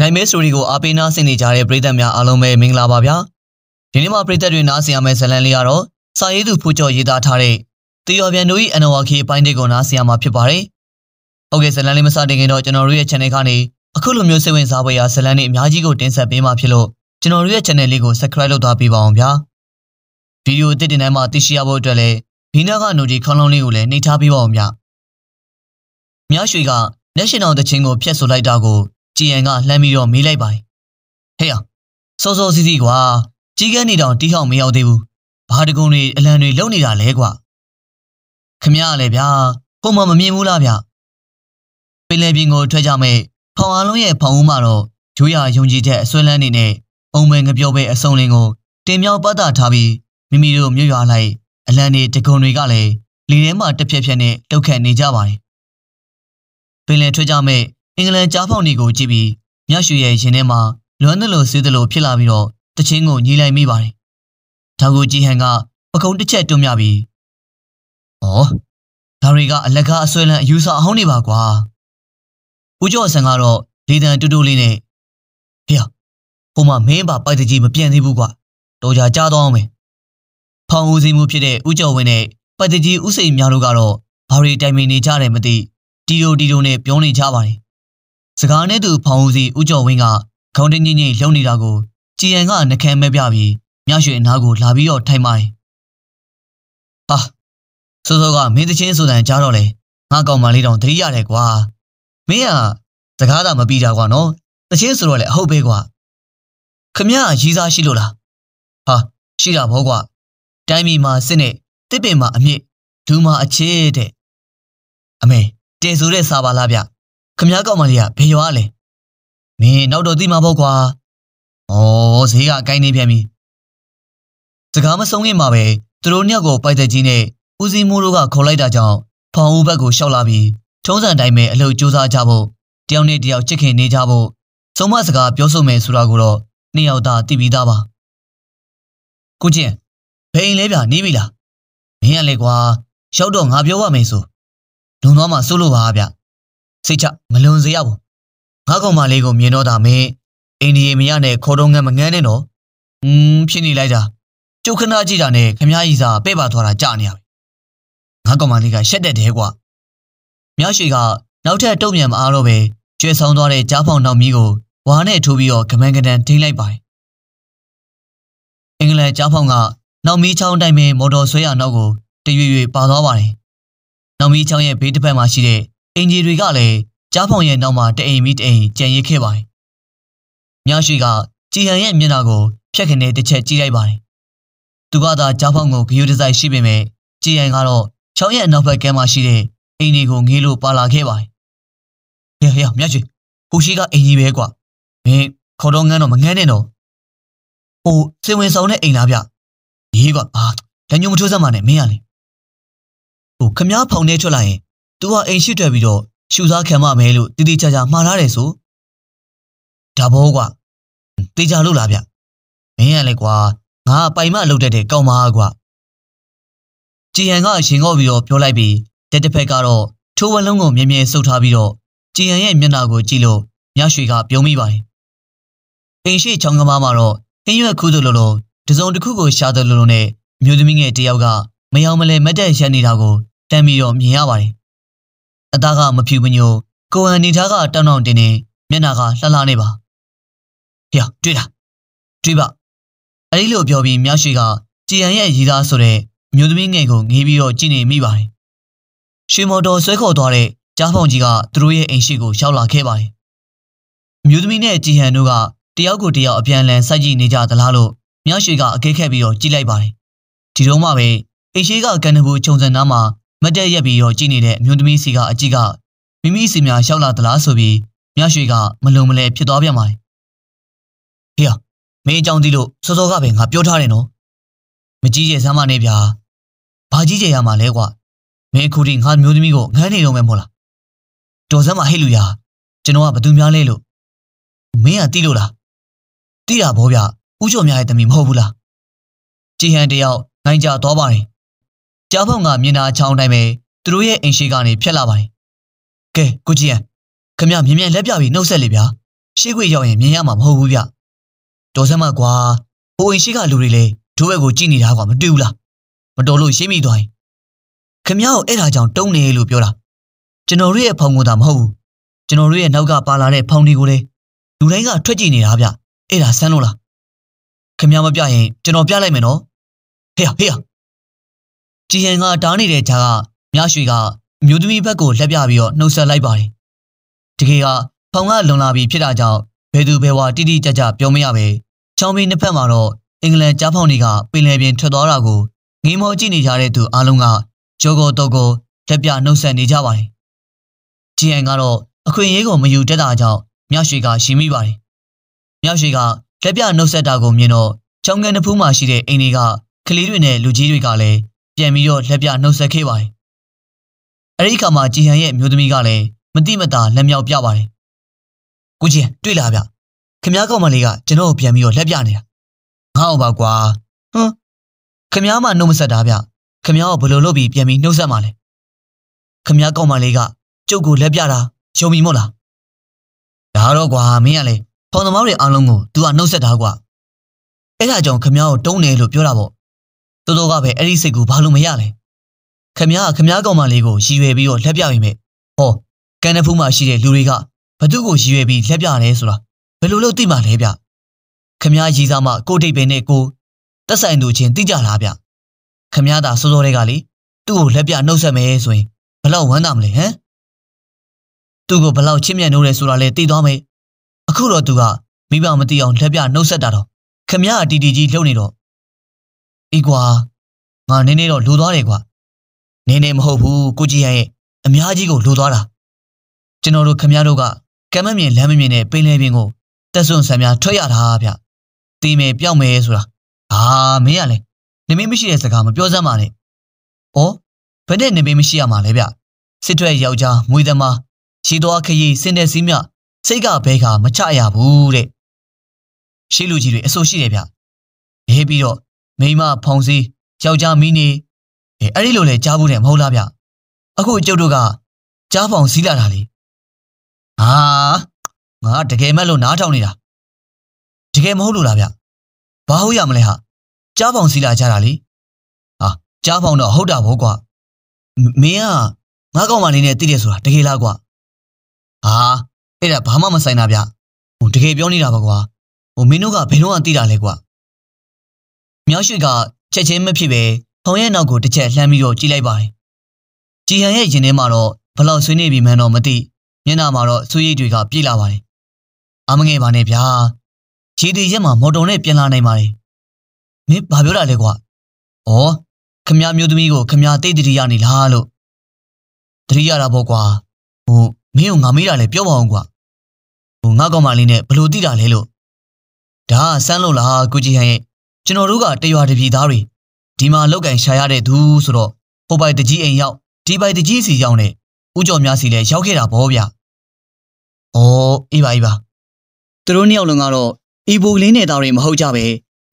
နိုင်မဲဆိုရီကိုအားပေးနာဆင်နေကြတဲ့ပရိသတ်များအားလုံးပဲမင်္ဂလာပါဗျာဒီနေ့မှာပရိသတ်တွေနားဆင်ရမယ့်ဇာတ်လမ်းလေးကတော့စာရေးသူဖိုးကျော်ရေးသားထားတဲ့တေယော်ပြန်တို့၏အနဝါခီအပိုင်းတွေကိုနားဆင်ရမှာဖြစ်ပါတယ်ဟုတ်ကဲ့ဇာတ်လမ်းလေးမစတင်ခင်တော့ကျွန်တော်တို့ရဲ့ channel ကနေအခုလိုမျိုးစိတ်ဝင်စားဖွယ်ရာဇာတ်လမ်းတွေအများကြီးကိုတင်ဆက်ပေးမှာဖြစ်လို့ကျွန်တော်တို့ရဲ့ channel လေးကို subscribe လုပ်သွားပေးပါအောင်ဗျာဗီဒီယိုအသစ်တင်တိုင်းမှာသိရှိရဖို့အတွက်လည်းဘီနာကနိုဒီခေါင်းလုံးလေးကိုလည်းနှိပ်ထားပေးပါအောင်ဗျာမြရွှေကလက်ရှင်အောင်တခြင်းကိုဖျက်ဆိုလိုက်တာကိုကြည်ရန်ကလှမ်းပြီးတော့မေးလိုက်ပါတယ်ဟဲ့အောင်စောစောစီးစီးကွာကြီးကန်းနေတောင်တီးဟောင်းမရောက်သေးဘူးဘာတကုံတွေအလံတွေလုံနေတာလဲကွာခမရလည်းဗျာကိုမမမြင်ဘူးလားဗျပင်လယ်ပြင်ကိုထွက်ကြမဲ့ဖောင်အားလုံးရဲ့ဖောင်ဦးမှာတော့ဂျိုးရယုံကြည်တဲ့အစွဲလန်းနေနဲ့အုံမဲငပြောပဲအစုံလင်ကိုတင်မြောက်ပတ်တာထားပြီးမိမိတို့မြို့ရွာလိုက်အလံတွေတကုံတွေကလည်းလေထဲမှာတစ်ဖြက်ဖြက်နဲ့လှုပ်ခတ်နေကြပါတယ်ပင်လယ်ထွက်ကြမဲ့အင်္ဂလန်ကြားဖောင်တွေကိုကြည့်ပြီးမြရွှေရဲ့ရင်ထဲမှာလွမ်းသလိုဆေးသလိုဖြစ်လာပြီးတော့တချင်းကိုညီလိုက်မိပါတယ်။ဒါကိုကြည်ဟန်ကပကုံးတစ်ချက်တွန်းပြပြီး။ဟောဒါတွေကအလကားအစွဲလန်းအယူဆအဟောင်းနေပါကွာ။ဦးကျော်ဆန်ကတော့လေတံတူတူလေးနဲ့ဖေဟာဟိုမှာမင်းပါပိုက်တကြီးမပြန့်သေးဘူးကွာ။တော်ကြကြားသွားအောင်မယ်။ဖောင်ဦးစင်းမှုဖြစ်တဲ့ဦးကျော်ဝင်းနဲ့ပိုက်တကြီးဦးစိန်များတို့ကတော့ဘာတွေတိုင်ပင်နေကြတယ်မသိတီယိုတီယိုနဲ့ပြောနေကြပါတယ်။စကားနဲ့သူဖောင်ဦးစီဦးကျော်ဝင်းကခေါင်းတညိမ့်ညိမ့်လုံနေတာကိုကြည်ရန်ကနှကမ်းမဲ့ပြပြီးမြရွှေအနားကိုလာပြီးတော့ထိုင်မိုင်းဟာစိုးစိုးကမင်းတချင်းဆိုတဲ့ကြားတော့လေငါကောင်မလေးတောင်သတိရတယ်ကွာမင်းကစကားသာမပြီးတာကွာနော်တချင်းဆိုတော့လေအဟုတ်ပဲကွာခမရရီးစားရှိလို့လားဟာရှိတာဘောကွာတိုင်းပြည်မှာစစ်နဲ့တစ်ပင်မှာအမြင့်ဒူးမှာအခြေတဲ့အမေတဲဆိုတဲ့စာပါလားဗျခမည်းကောင်မလေးကဘယ်ရွာလဲမင်းနောက်တော့သိမှာပေါ့ကွာဩဈေးကအကိုင်းနေပြန်ပြီစကားမဆုံးခင်မှာပဲသူတို့နှစ်ယောက်ကိုပိုက်တဲ့ကြီးနဲ့ဦးစင်းမိုးတို့ကခေါ်လိုက်တာကြောင့်ဖောင်ဦးဘက်ကိုရှောက်လာပြီးထုံးစံတိုင်းပဲအလုပ်စူးစမ်းကြဖို့တယောက်နဲ့တယောက်ချစ်ခင်နေကြဖို့ဆုံးမစကားပြောဆိုမယ်ဆိုတာကိုတော့နှစ်ယောက်သားသိပြီးသားပါကိုကျင်ဘယ်အိမ်လဲဗျာနေပြီလားမင်းကလေကွာရောက်တော့ငါပြောရမယ်ဆိုလုံသွားမှစိုးလို့ပါဗျစိတ်ချမလွန်စေရဘူးငါကောင်မလေးကိုမြင်တော့တာမင်းအိန္ဒိယမရနဲ့ခေါ်တော့ငန်းမငန်းနဲ့နော်อืมဖြစ်နေလိုက်တာကျုပ်ခဏကြည့်တာနဲ့ခမည်းကြီးစာပဲ့ပါသွားတာကြာနေရပြီငါကောင်မလေးကရှက်တဲ့တဲကွာမြောက်ရှိကနောက်ထပ်တုံ့ပြန်မအားတော့ပဲကျွဲဆောင်သွားတဲ့ကြားဖောင်နောက်မီးကိုဝါနဲ့ထိုးပြီးတော့ကမန်ကတန်ထိမ့်လိုက်ပါတယ်အင်္ဂလန်ကြားဖောင်ကနောက်မီးချောင်းတိုင်းပဲမော်တော်ဆွဲရနောက်ကို တရွေ့ရွေ့ပါသွားပါတယ်နောက်မီးချောင်းရဲ့ဘေးတစ်ဖက်မှာရှိတဲ့အင်ဂျီတွေကလည်းကြားဖောင်ရဲ့နောက်မှာတအိမ်မီတအိမ်ကြံရစ်ခဲ့ပါတယ်။မြရှိကကြည်ဟန်ရဲ့မျက်နှာကိုဖြတ်ခနဲတစ်ချက်ကြည့်လိုက်ပါတယ်။သူကသာကြားဖောင်ကိုဂယုဒဆိုင်ရှိပေမဲ့ကြည်ဟန်ကတော့ချောင်းရဲ့အနောက်ဘက်ကမ်းမှာရှိတဲ့အင်ဂျီကိုငေးလို့ပါလာခဲ့ပါတယ်။ဟဲ့ဟဲ့မြရှိဟိုရှိကအင်ဂျီပဲကွာ။မင်းခေါ်တော့ငန်းတော့မငန်းနဲ့တော့။ဟိုစင်ဝင်ဆောင်တဲ့အိမ်လားဗျ။ရေးကွာ။အာလက်ညှိုးမထိုးစမ်းပါနဲ့မင်းရလေ။ဟိုခမားဖောင်ထဲထွက်လာရင်။ "तू ဟာအိမ်ရှိထွက်ပြီးတော့ရှူစားခံမမယ်လို့တိတိကျကျမှာထားတယ်ဆို။ဒါဘောကွာ။တေချာလို့လားဗျ။မင်းရလေကွာ။ငါပိုင်မလုပ်တတ်တဲ့ကောင်မဟာကွာ။ကြည်ဟန်ကရှင်ကော့ပြီးတော့ပြောလိုက်ပြီးတဲ့တစ်ဖက်ကတော့ထိုးဝလုံးကိုမြဲမြဲဆုပ်ထားပြီးတော့ကြည်ဟန်ရဲ့မျက်နှာကိုကြည့်လို့ညရွှေကပြုံးမိပါတယ်။အိမ်ရှိချောင်းကမားမှာတော့အင်းရွက်ခုတို့လိုလိုတစုံတစ်ခုကိုရှာတယ်လိုလိုနဲ့မြို့သမီးငယ်တယောက်ကမယောင်မလဲမတ်တက်ရပ်နေတာကိုတမ်းပြီးတော့မြင်ရပါတယ်အသားကမဖြူမညိုကိုဟန်နေသားကတောင်းတောင်းတင်းတင်းမျက်နှာကလှလှနေပါဟျောတွေးတာတွေးပါအဲဒီလိုပြောပြီးမြရှိကကြည်ရန်ရဲ့ရည်သားဆိုတဲ့မျိုးသမီးငယ်ကိုငေးပြီးတော့ကြည့်နေမိပါတယ်ရွှေမော်တော်ဆွဲခေါ်သွားတဲ့ကြားဖောင်ကြီးကသူတို့ရဲ့အိမ်ရှိကိုရောက်လာခဲ့ပါတယ်မျိုးသမီးနဲ့ကြည်ဟန်တို့ကတယောက်ကိုတယောက်အပြန်အလှန်စိုက်ကြည့်နေကြသလားလို့မြရှိကအခဲခက်ပြီးတော့ကြည့်လိုက်ပါတယ်ဒီတော့မှပဲအိမ်ရှိကကန်နဘူခြုံစံနားမှာမတ်တက်ရက်ပြီးတော့ကြည်နေတဲ့အမျိုးသမီးစီကအကြည့်ကမိမိစီများရောက်လာသလားဆိုပြီးမြရွှေကမလုံမလဲဖြစ်သွားပြန်ပါတယ်။ဟေးမင်းအကြောင်းသိလို့စောစောကပဲငါပြောထားတယ်နော်။မကြီးကျယ်စမ်းမနဲ့ဗျာ။ဘာကြီးကျယ်ရမှာလဲကွာ။မင်းအခုထိငါမျိုးသမီးကိုငန်းနေတော့မယ်မို့လား။တော်စမ်းမဟိတ်လူရကျွန်တော်ကဘသူများလဲလို့မင်းကသိလို့လား။သိတာဗောဗျ။ဦးကျော်များရဲ့တမီမဟုတ်ဘူးလား။ကြည်ဟန်တယောက်နိုင်ကြသွားပါရင်ကြောက်ဖုံကမျက်နှာချောင်းတိုင်းပဲသူတို့ရဲ့အိမ်ရှိကနေဖြတ်လာပါတယ်။ကဲကိုကြီးရန်ခမမြင်မြန်လက်ပြပြီးနှုတ်ဆက်လေဗျာ။ရှေ့ခွေရောက်ရင်မြင်ရမှာမဟုတ်ဘူးဗျ။တော်စမ်းမကွာဟိုအိမ်ရှိကလူတွေလည်းဒိုးဘက်ကိုကြည့်နေတာကွာမတွေ့ဘူးလား။မတော်လို့ရှင်းမိသွားရင်ခမကိုအဲ့ဒါကြောင့်တုံးနေလို့ပြောတာ။ကျွန်တော်တို့ရဲ့ဖုံကတာမဟုတ်ဘူး။ကျွန်တော်တို့ရဲ့နောက်ကပါလာတဲ့ဖုံတွေကိုလည်းလူတိုင်းကထွက်ကြည့်နေတာဗျ။အဲ့ဒါဆန်းလို့လား။ခမမပြရင်ကျွန်တော်ပြလိုက်မယ်နော်။ဟေးဟေးတီဟန်ကတားနေတဲ့ကြားကမြရွှေကမျိုးသမီးဘက်ကိုလှက်ပြပြီးတော့နှုတ်ဆက်လိုက်ပါတယ်။တကယ်ကဖောင်ကလွန်လာပြီးဖြစ်တာကြောင့်ဘယ်သူဘယ်ဝါတိတိကျကျပြောမရပဲချောင်းမင်းနှစ်ဖက်မှာတော့အင်္ဂလန်ကြားဖောင်တွေကပင်လယ်ပြင်ထွက်သွားတာကိုငင်းမောကြည့်နေကြတဲ့သူအားလုံးကကြောကောတော့ကိုလက်ပြနှုတ်ဆက်နေကြပါတယ်။ဂျီအန်ကတော့အခွင့်အရေးကိုမယူတတ်တာကြောင့်မြောက်ရွှေကရှင်မိပါတယ်။မြောက်ရွှေကလက်ပြနှုတ်ဆက်တာကိုမြင်တော့ချောင်းကန်တဖူးမှာရှိတဲ့အိမ်တွေကကလေးတွေနဲ့လူကြီးတွေကလည်းပြန်ပြီးတော့လက်ပြနှုတ်ဆက်ခဲ့ပါတယ်။အဲဒီအခါမှာကြည်ဟန်ရဲ့မျိုးသမီးကလည်းမတိမတာလက်မြောက်ပြပါတယ်။ကိုချင်းတွေ့လားဗျ။ခမ ्या ကောင်မလေးကကျွန်တော်ကိုပြန်ပြီးတော့လက်ပြနေတာ။ငါ့အောင်ပါကွာ။ဟမ်ခမ ्या မှနှုတ်မဆက်တာဗျ။ခမ ्या ကိုဘယ်လိုလုပ်ပြီးပြန်ပြီးနှုတ်ဆက်မှလဲ။ခမ ्या ကောင်မလေးကကျုပ်ကိုလက်ပြတာယုံပြီမို့လား။ဒါတော့ကွာမင်းကလေဖောင်သမားတွေအားလုံးကို तू ကနှုတ်ဆက်တာကွာ။အဲ့ဒါကြောင့်ခမ ्या ကိုတုံးတယ်လို့ပြောတာပေါ့တိုးတိုးကပဲအဲ့ဒီစိတ်ကိုဘာလို့မရလဲခမရခမရကောင်မလေးကိုရည်ရွယ်ပြီးတော့လက်ပြမိမယ်ဟောကန်နဖူးမှာရှိတဲ့လူတွေကဘသူ့ကိုရည်ရွယ်ပြီးလက်ပြတယ်ဆိုတာဘယ်လိုလုပ်သိမှာလဲဗျခမရရည်စားမှကိုတိတ်ပင်နဲ့ကိုတက်ဆိုင်သူချင်းသိကြလားဗျခမရသာစိုးစိုးတွေကလေသူ့ကိုလက်ပြနှုတ်ဆက်မယ်ဆိုရင်ဘလောက်ဝမ်းသာမလဲဟမ်သူ့ကိုဘလောက်ချစ်မြတ်နိုးတယ်ဆိုတာလဲသိသွားမယ်အခုတော့သူကမိဘမသိအောင်လက်ပြနှုတ်ဆက်တာတော့ခမရအတီတီကြီးလှုပ်နေတော့အေးကွာငါနင်းနေတော့လိုသွားတယ်ကွာနင်းနေမဟုတ်ဘူးကိုကြီးရရဲ့အများကြီးကိုလိုသွားတာကျွန်တော်တို့ခမရတို့ကကမ်းမမြင်လမ်းမမြင်တဲ့ပင်လယ်ပြင်ကိုတက်စွန်ဆံများထွက်ရတာဗျတီးမယ်ပြောက်မယ်ဆိုတာဟာမင်းကလည်းနမင်းမရှိတဲ့စကားမပြောစမ်းပါနဲ့ဩဘယ်နဲ့နမင်းမရှိရမှာလဲဗျစစ်ထွက်ယောက်ျားမွေသမားရှီတော်ခရီးစင်တဲ့စည်းမြစိတ်ကဘဲကမချရဘူးတဲ့ရှေးလူကြီးတွေအဆိုးရှိတယ်ဗျရေးပြီးတော့မိမဖုံစီယောက်ျားမီးနေအဲအဲ့ဒီလိုလဲကြားဘူးတယ်မဟုတ်လားဗျအခုကျုပ်တို့ကကြားဖောင်စည်းလာတာလေဟာငါတကယ်မဲ့လို့နားထောင်နေတာတကယ်မဟုတ်လို့လားဗျဘာဟုတ်ရမလဲဟာကြားဖောင်စည်းလာကြတာလေဟာကြားဖောင်တော့ဟုတ်တာဘောကွာမင်းကငါကောင်မလေးနဲ့တိတယ်ဆိုတာတကယ်လားကွာဟာအဲ့ဒါဘာမှမဆိုင်တာဗျဟိုတကယ်ပြောနေတာပါကွာဟိုမင်းတို့ကဘယ်တော့မှတိတာလဲကွာမြောက်ရွှေကချက်ချင်းမဖြစ်ပဲဖုံရဲ့နောက်ကိုတစ်ချက်လှမ်းပြီးတော့ကြည့်လိုက်ပါတယ်။ကြည်ဟန်ရဲ့ရင်ထဲမှာတော့ဘလောက်ဆွေးနေပြီမှန်းတော့မသိမျက်နှာမှာတော့ဆွေးရည်တွေကပြေးလာပါတယ်။အမငယ်ပါနဲ့ဗျာ။ခြေတည်ရက်မှာမော်တော်နဲ့ပြန်လာနိုင်ပါတယ်။မင်းဘာပြောတာလဲကွာ။ဩခမရမျိုးသမီးကို ခမရတိတ်တတိရနေလားလို့တတိရတာပေါ့ကွာ။ဟိုမင်းကိုငါမေးတာလဲပြောပါအောင်ကွာ။ဟိုငါကောင်မလေးနဲ့ဘလို့တိတာလဲလို့ဒါဆန်းလို့လားကုကြီးဟန်ရဲ့ကျွန်တော်တို့ကတရွာတပြည်သားတွေဒီမှာလောက်ကင်ရှာရတဲ့သူဆိုတော့ဟိုပိုက်တကြီးအိမ်ရောက်ဒီပိုက်တကြီးစီရောက်နေဦးကျော်များစီလည်းရောက်ခဲ့တာဗောဗျာ။အော်အေးပါအေးပါ။သူတို့နှစ်ယောက်လုံးကတော့အီဘူလင်းနယ်သားတွေမဟုတ်ကြပဲ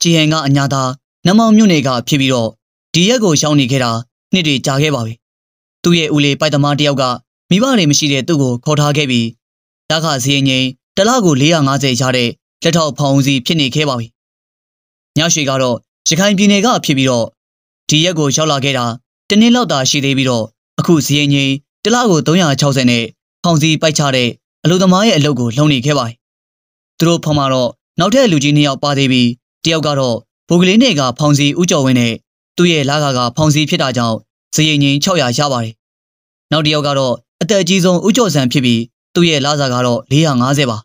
ကြည်ဟန်ကအညာသားနမောင်မြို့နယ်ကဖြစ်ပြီးတော့ဒီရက်ကိုရှောင်းနေခဲ့တာနှစ်တွေကြာခဲ့ပါပြီ။သူ့ရဲ့ဦးလေးပိုက်သမားတယောက်ကမိဘတွေမရှိတဲ့သူ့ကိုခေါ်ထားခဲ့ပြီးတခါစီရင်ငိန်တလကို450ရတဲ့လက်ထောက်ဖောင်စီဖြစ်နေခဲ့ပါပြီညရွှေကတော့ရခိုင်ပြည်နယ်ကဖြစ်ပြီးတော့ဒီရက်ကိုရောက်လာခဲ့တာတနည်းလောက်သာရှိသေးပြီးတော့အခုဇီရင်ငိန်တလားကို360နဲ့ဖောင်စီပိုက်ချတဲ့အလူသမားရဲ့အလုပ်ကိုလုံနေခဲ့ပါတယ်။သူတို့ဖောင်မှာတော့နောက်ထပ်လူကြီးနှစ်ယောက်ပါသေးပြီးတယောက်ကတော့ဘိုကလေးနယ်ကဖောင်စီဦးကျော်ဝင်းနဲ့သူ့ရဲ့လာကကဖောင်စီဖြစ်တာကြောင့်ဇရင်ငိန်600ရပါတယ်။နောက်တစ်ယောက်ကတော့အသက်ကြီးဆုံးဦးကျော်စံဖြစ်ပြီးသူ့ရဲ့လာစာကတော့450ပါ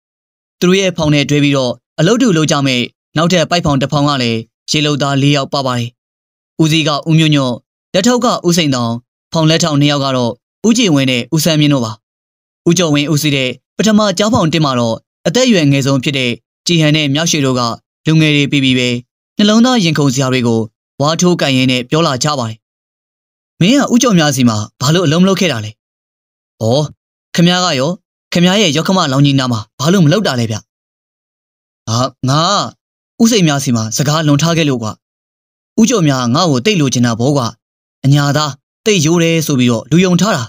။သူတို့ရဲ့ဖောင်နဲ့တွဲပြီးတော့အလုပ်တူလုပ်ကြမဲ့နောက်ထပ်ပိုက်ဖောင်တစ်ဖောင်ကလည်းရေလုံသား၄ယောက်ပါပါတယ်။ဦးစီးကဦးမြို့ညော့လက်ထောက်ကဦးစိန်တောင်ဖောင်လက်ထောက်၂ယောက်ကတော့ဦးကြည်ဝင်းနဲ့ဦးစံမြင့်တို့ပါ။ဦးကျော်ဝင်းဦးစီးတဲ့ပထမကြောင်းဖောင်တင်မှာတော့အသက်အရွယ်ငယ်ဆုံးဖြစ်တဲ့ကြည်ဟန်နဲ့မြောက်ရွှေတို့ကလူငယ်တွေပြီးပြီးပဲနှလုံးသားရင်ခုန်စရာတွေကိုဝါထိုးကန်ရင်နဲ့ပြောလာကြပါတယ်။မင်းကဦးကျော်များစီမှာဘာလို့အလုံးမလုပ်ခဲ့တာလဲ။ဩခမ ्या ကရောခမ ्या ရဲ့ရောက်ခမလောင်ကြီးနားမှာဘာလို့မလုပ်တာလဲဗျ။ဟာငါဥစိတ်များစီမှာစကားလွန်ထားခဲ့လို့ကွာဥကြော်များငါ့ကိုတိတ်လို့ချင်တာဘောကွာအညာသားတိတ်ရိုးတယ်ဆိုပြီးတော့လူယုံထားတာ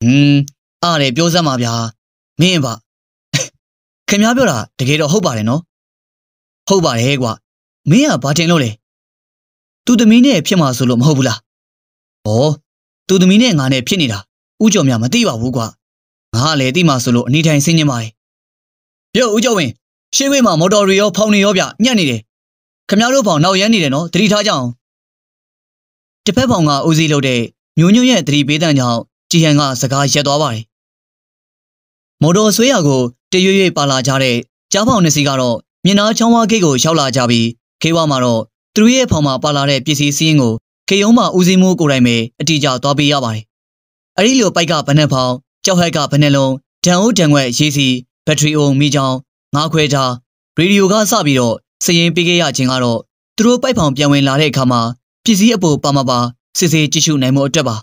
ဟွန်းအားတယ်ပြောစမ်းပါဗျာမင်းပါခင်ဗျားပြောတာတကယ်တော့ဟုတ်ပါတယ်နော်ဟုတ်ပါတယ်ကွာမင်းကဘာတင်လို့လဲသူသမီးနဲ့ဖြစ်မှာဆိုလို့မဟုတ်ဘူးလားဩသူသမီးနဲ့ငါနဲ့ဖြစ်နေတာဥကြော်များမသိပါဘူးကွာငါကလည်းသိမှာဆိုလို့အနီးတိုင်းဆင်းနေပါတယ်ပြောဥကြော်ဝင်ရှေ့ဝေးမှာမော်တော်ရီရောဖောင်နေရောဗျညက်နေတယ်ခမရတို့ဖောင်နောက်ရမ်းနေတယ်နော်သတိထားကြအောင်တစ်ဖက်ဖောင်ကဦးစီးလုပ်တဲ့ညွညွရဲ့သတိပေးတန်ကြောင့်ကြည်ဟန်ကစကားရက်သွားပါတယ်မော်တော်ဆွေးရကိုတရွေ့ရွေ့ပါလာကြတဲ့ကြားဖောင်နှစ်စီးကတော့မြင်းနာချောင်းဝါဂိတ်ကိုရောက်လာကြပြီးခေဝါမှာတော့သူတို့ရဲ့ဖောင်မှာပါလာတဲ့ပစ္စည်းစည်းရင်းကိုခေယုံမှာဦးစီးမှုကိုယ်တိုင်ပဲအတိအကျသွားပေးရပါတယ်အဲ့ဒီလိုပိုက်ကဗနက်ဖောင်ကြောက်ဟက်ကဗနက်လုံးဒံအိုးဒံွက်ရေးစီဘက်ထရီအိုမိချောင်း9ခွဲကြားရေဒီယိုကစပြီးတော့စရင်ပေးခဲ့ရခြင်းကတော့သူတို့ပိုက်ဖောင်ပြန်ဝင်လာတဲ့အခါမှာပစ္စည်းအပေါ်ပါမပါစစ်စေးကြည့်ရှုနိုင်မှုအတွက်ပါ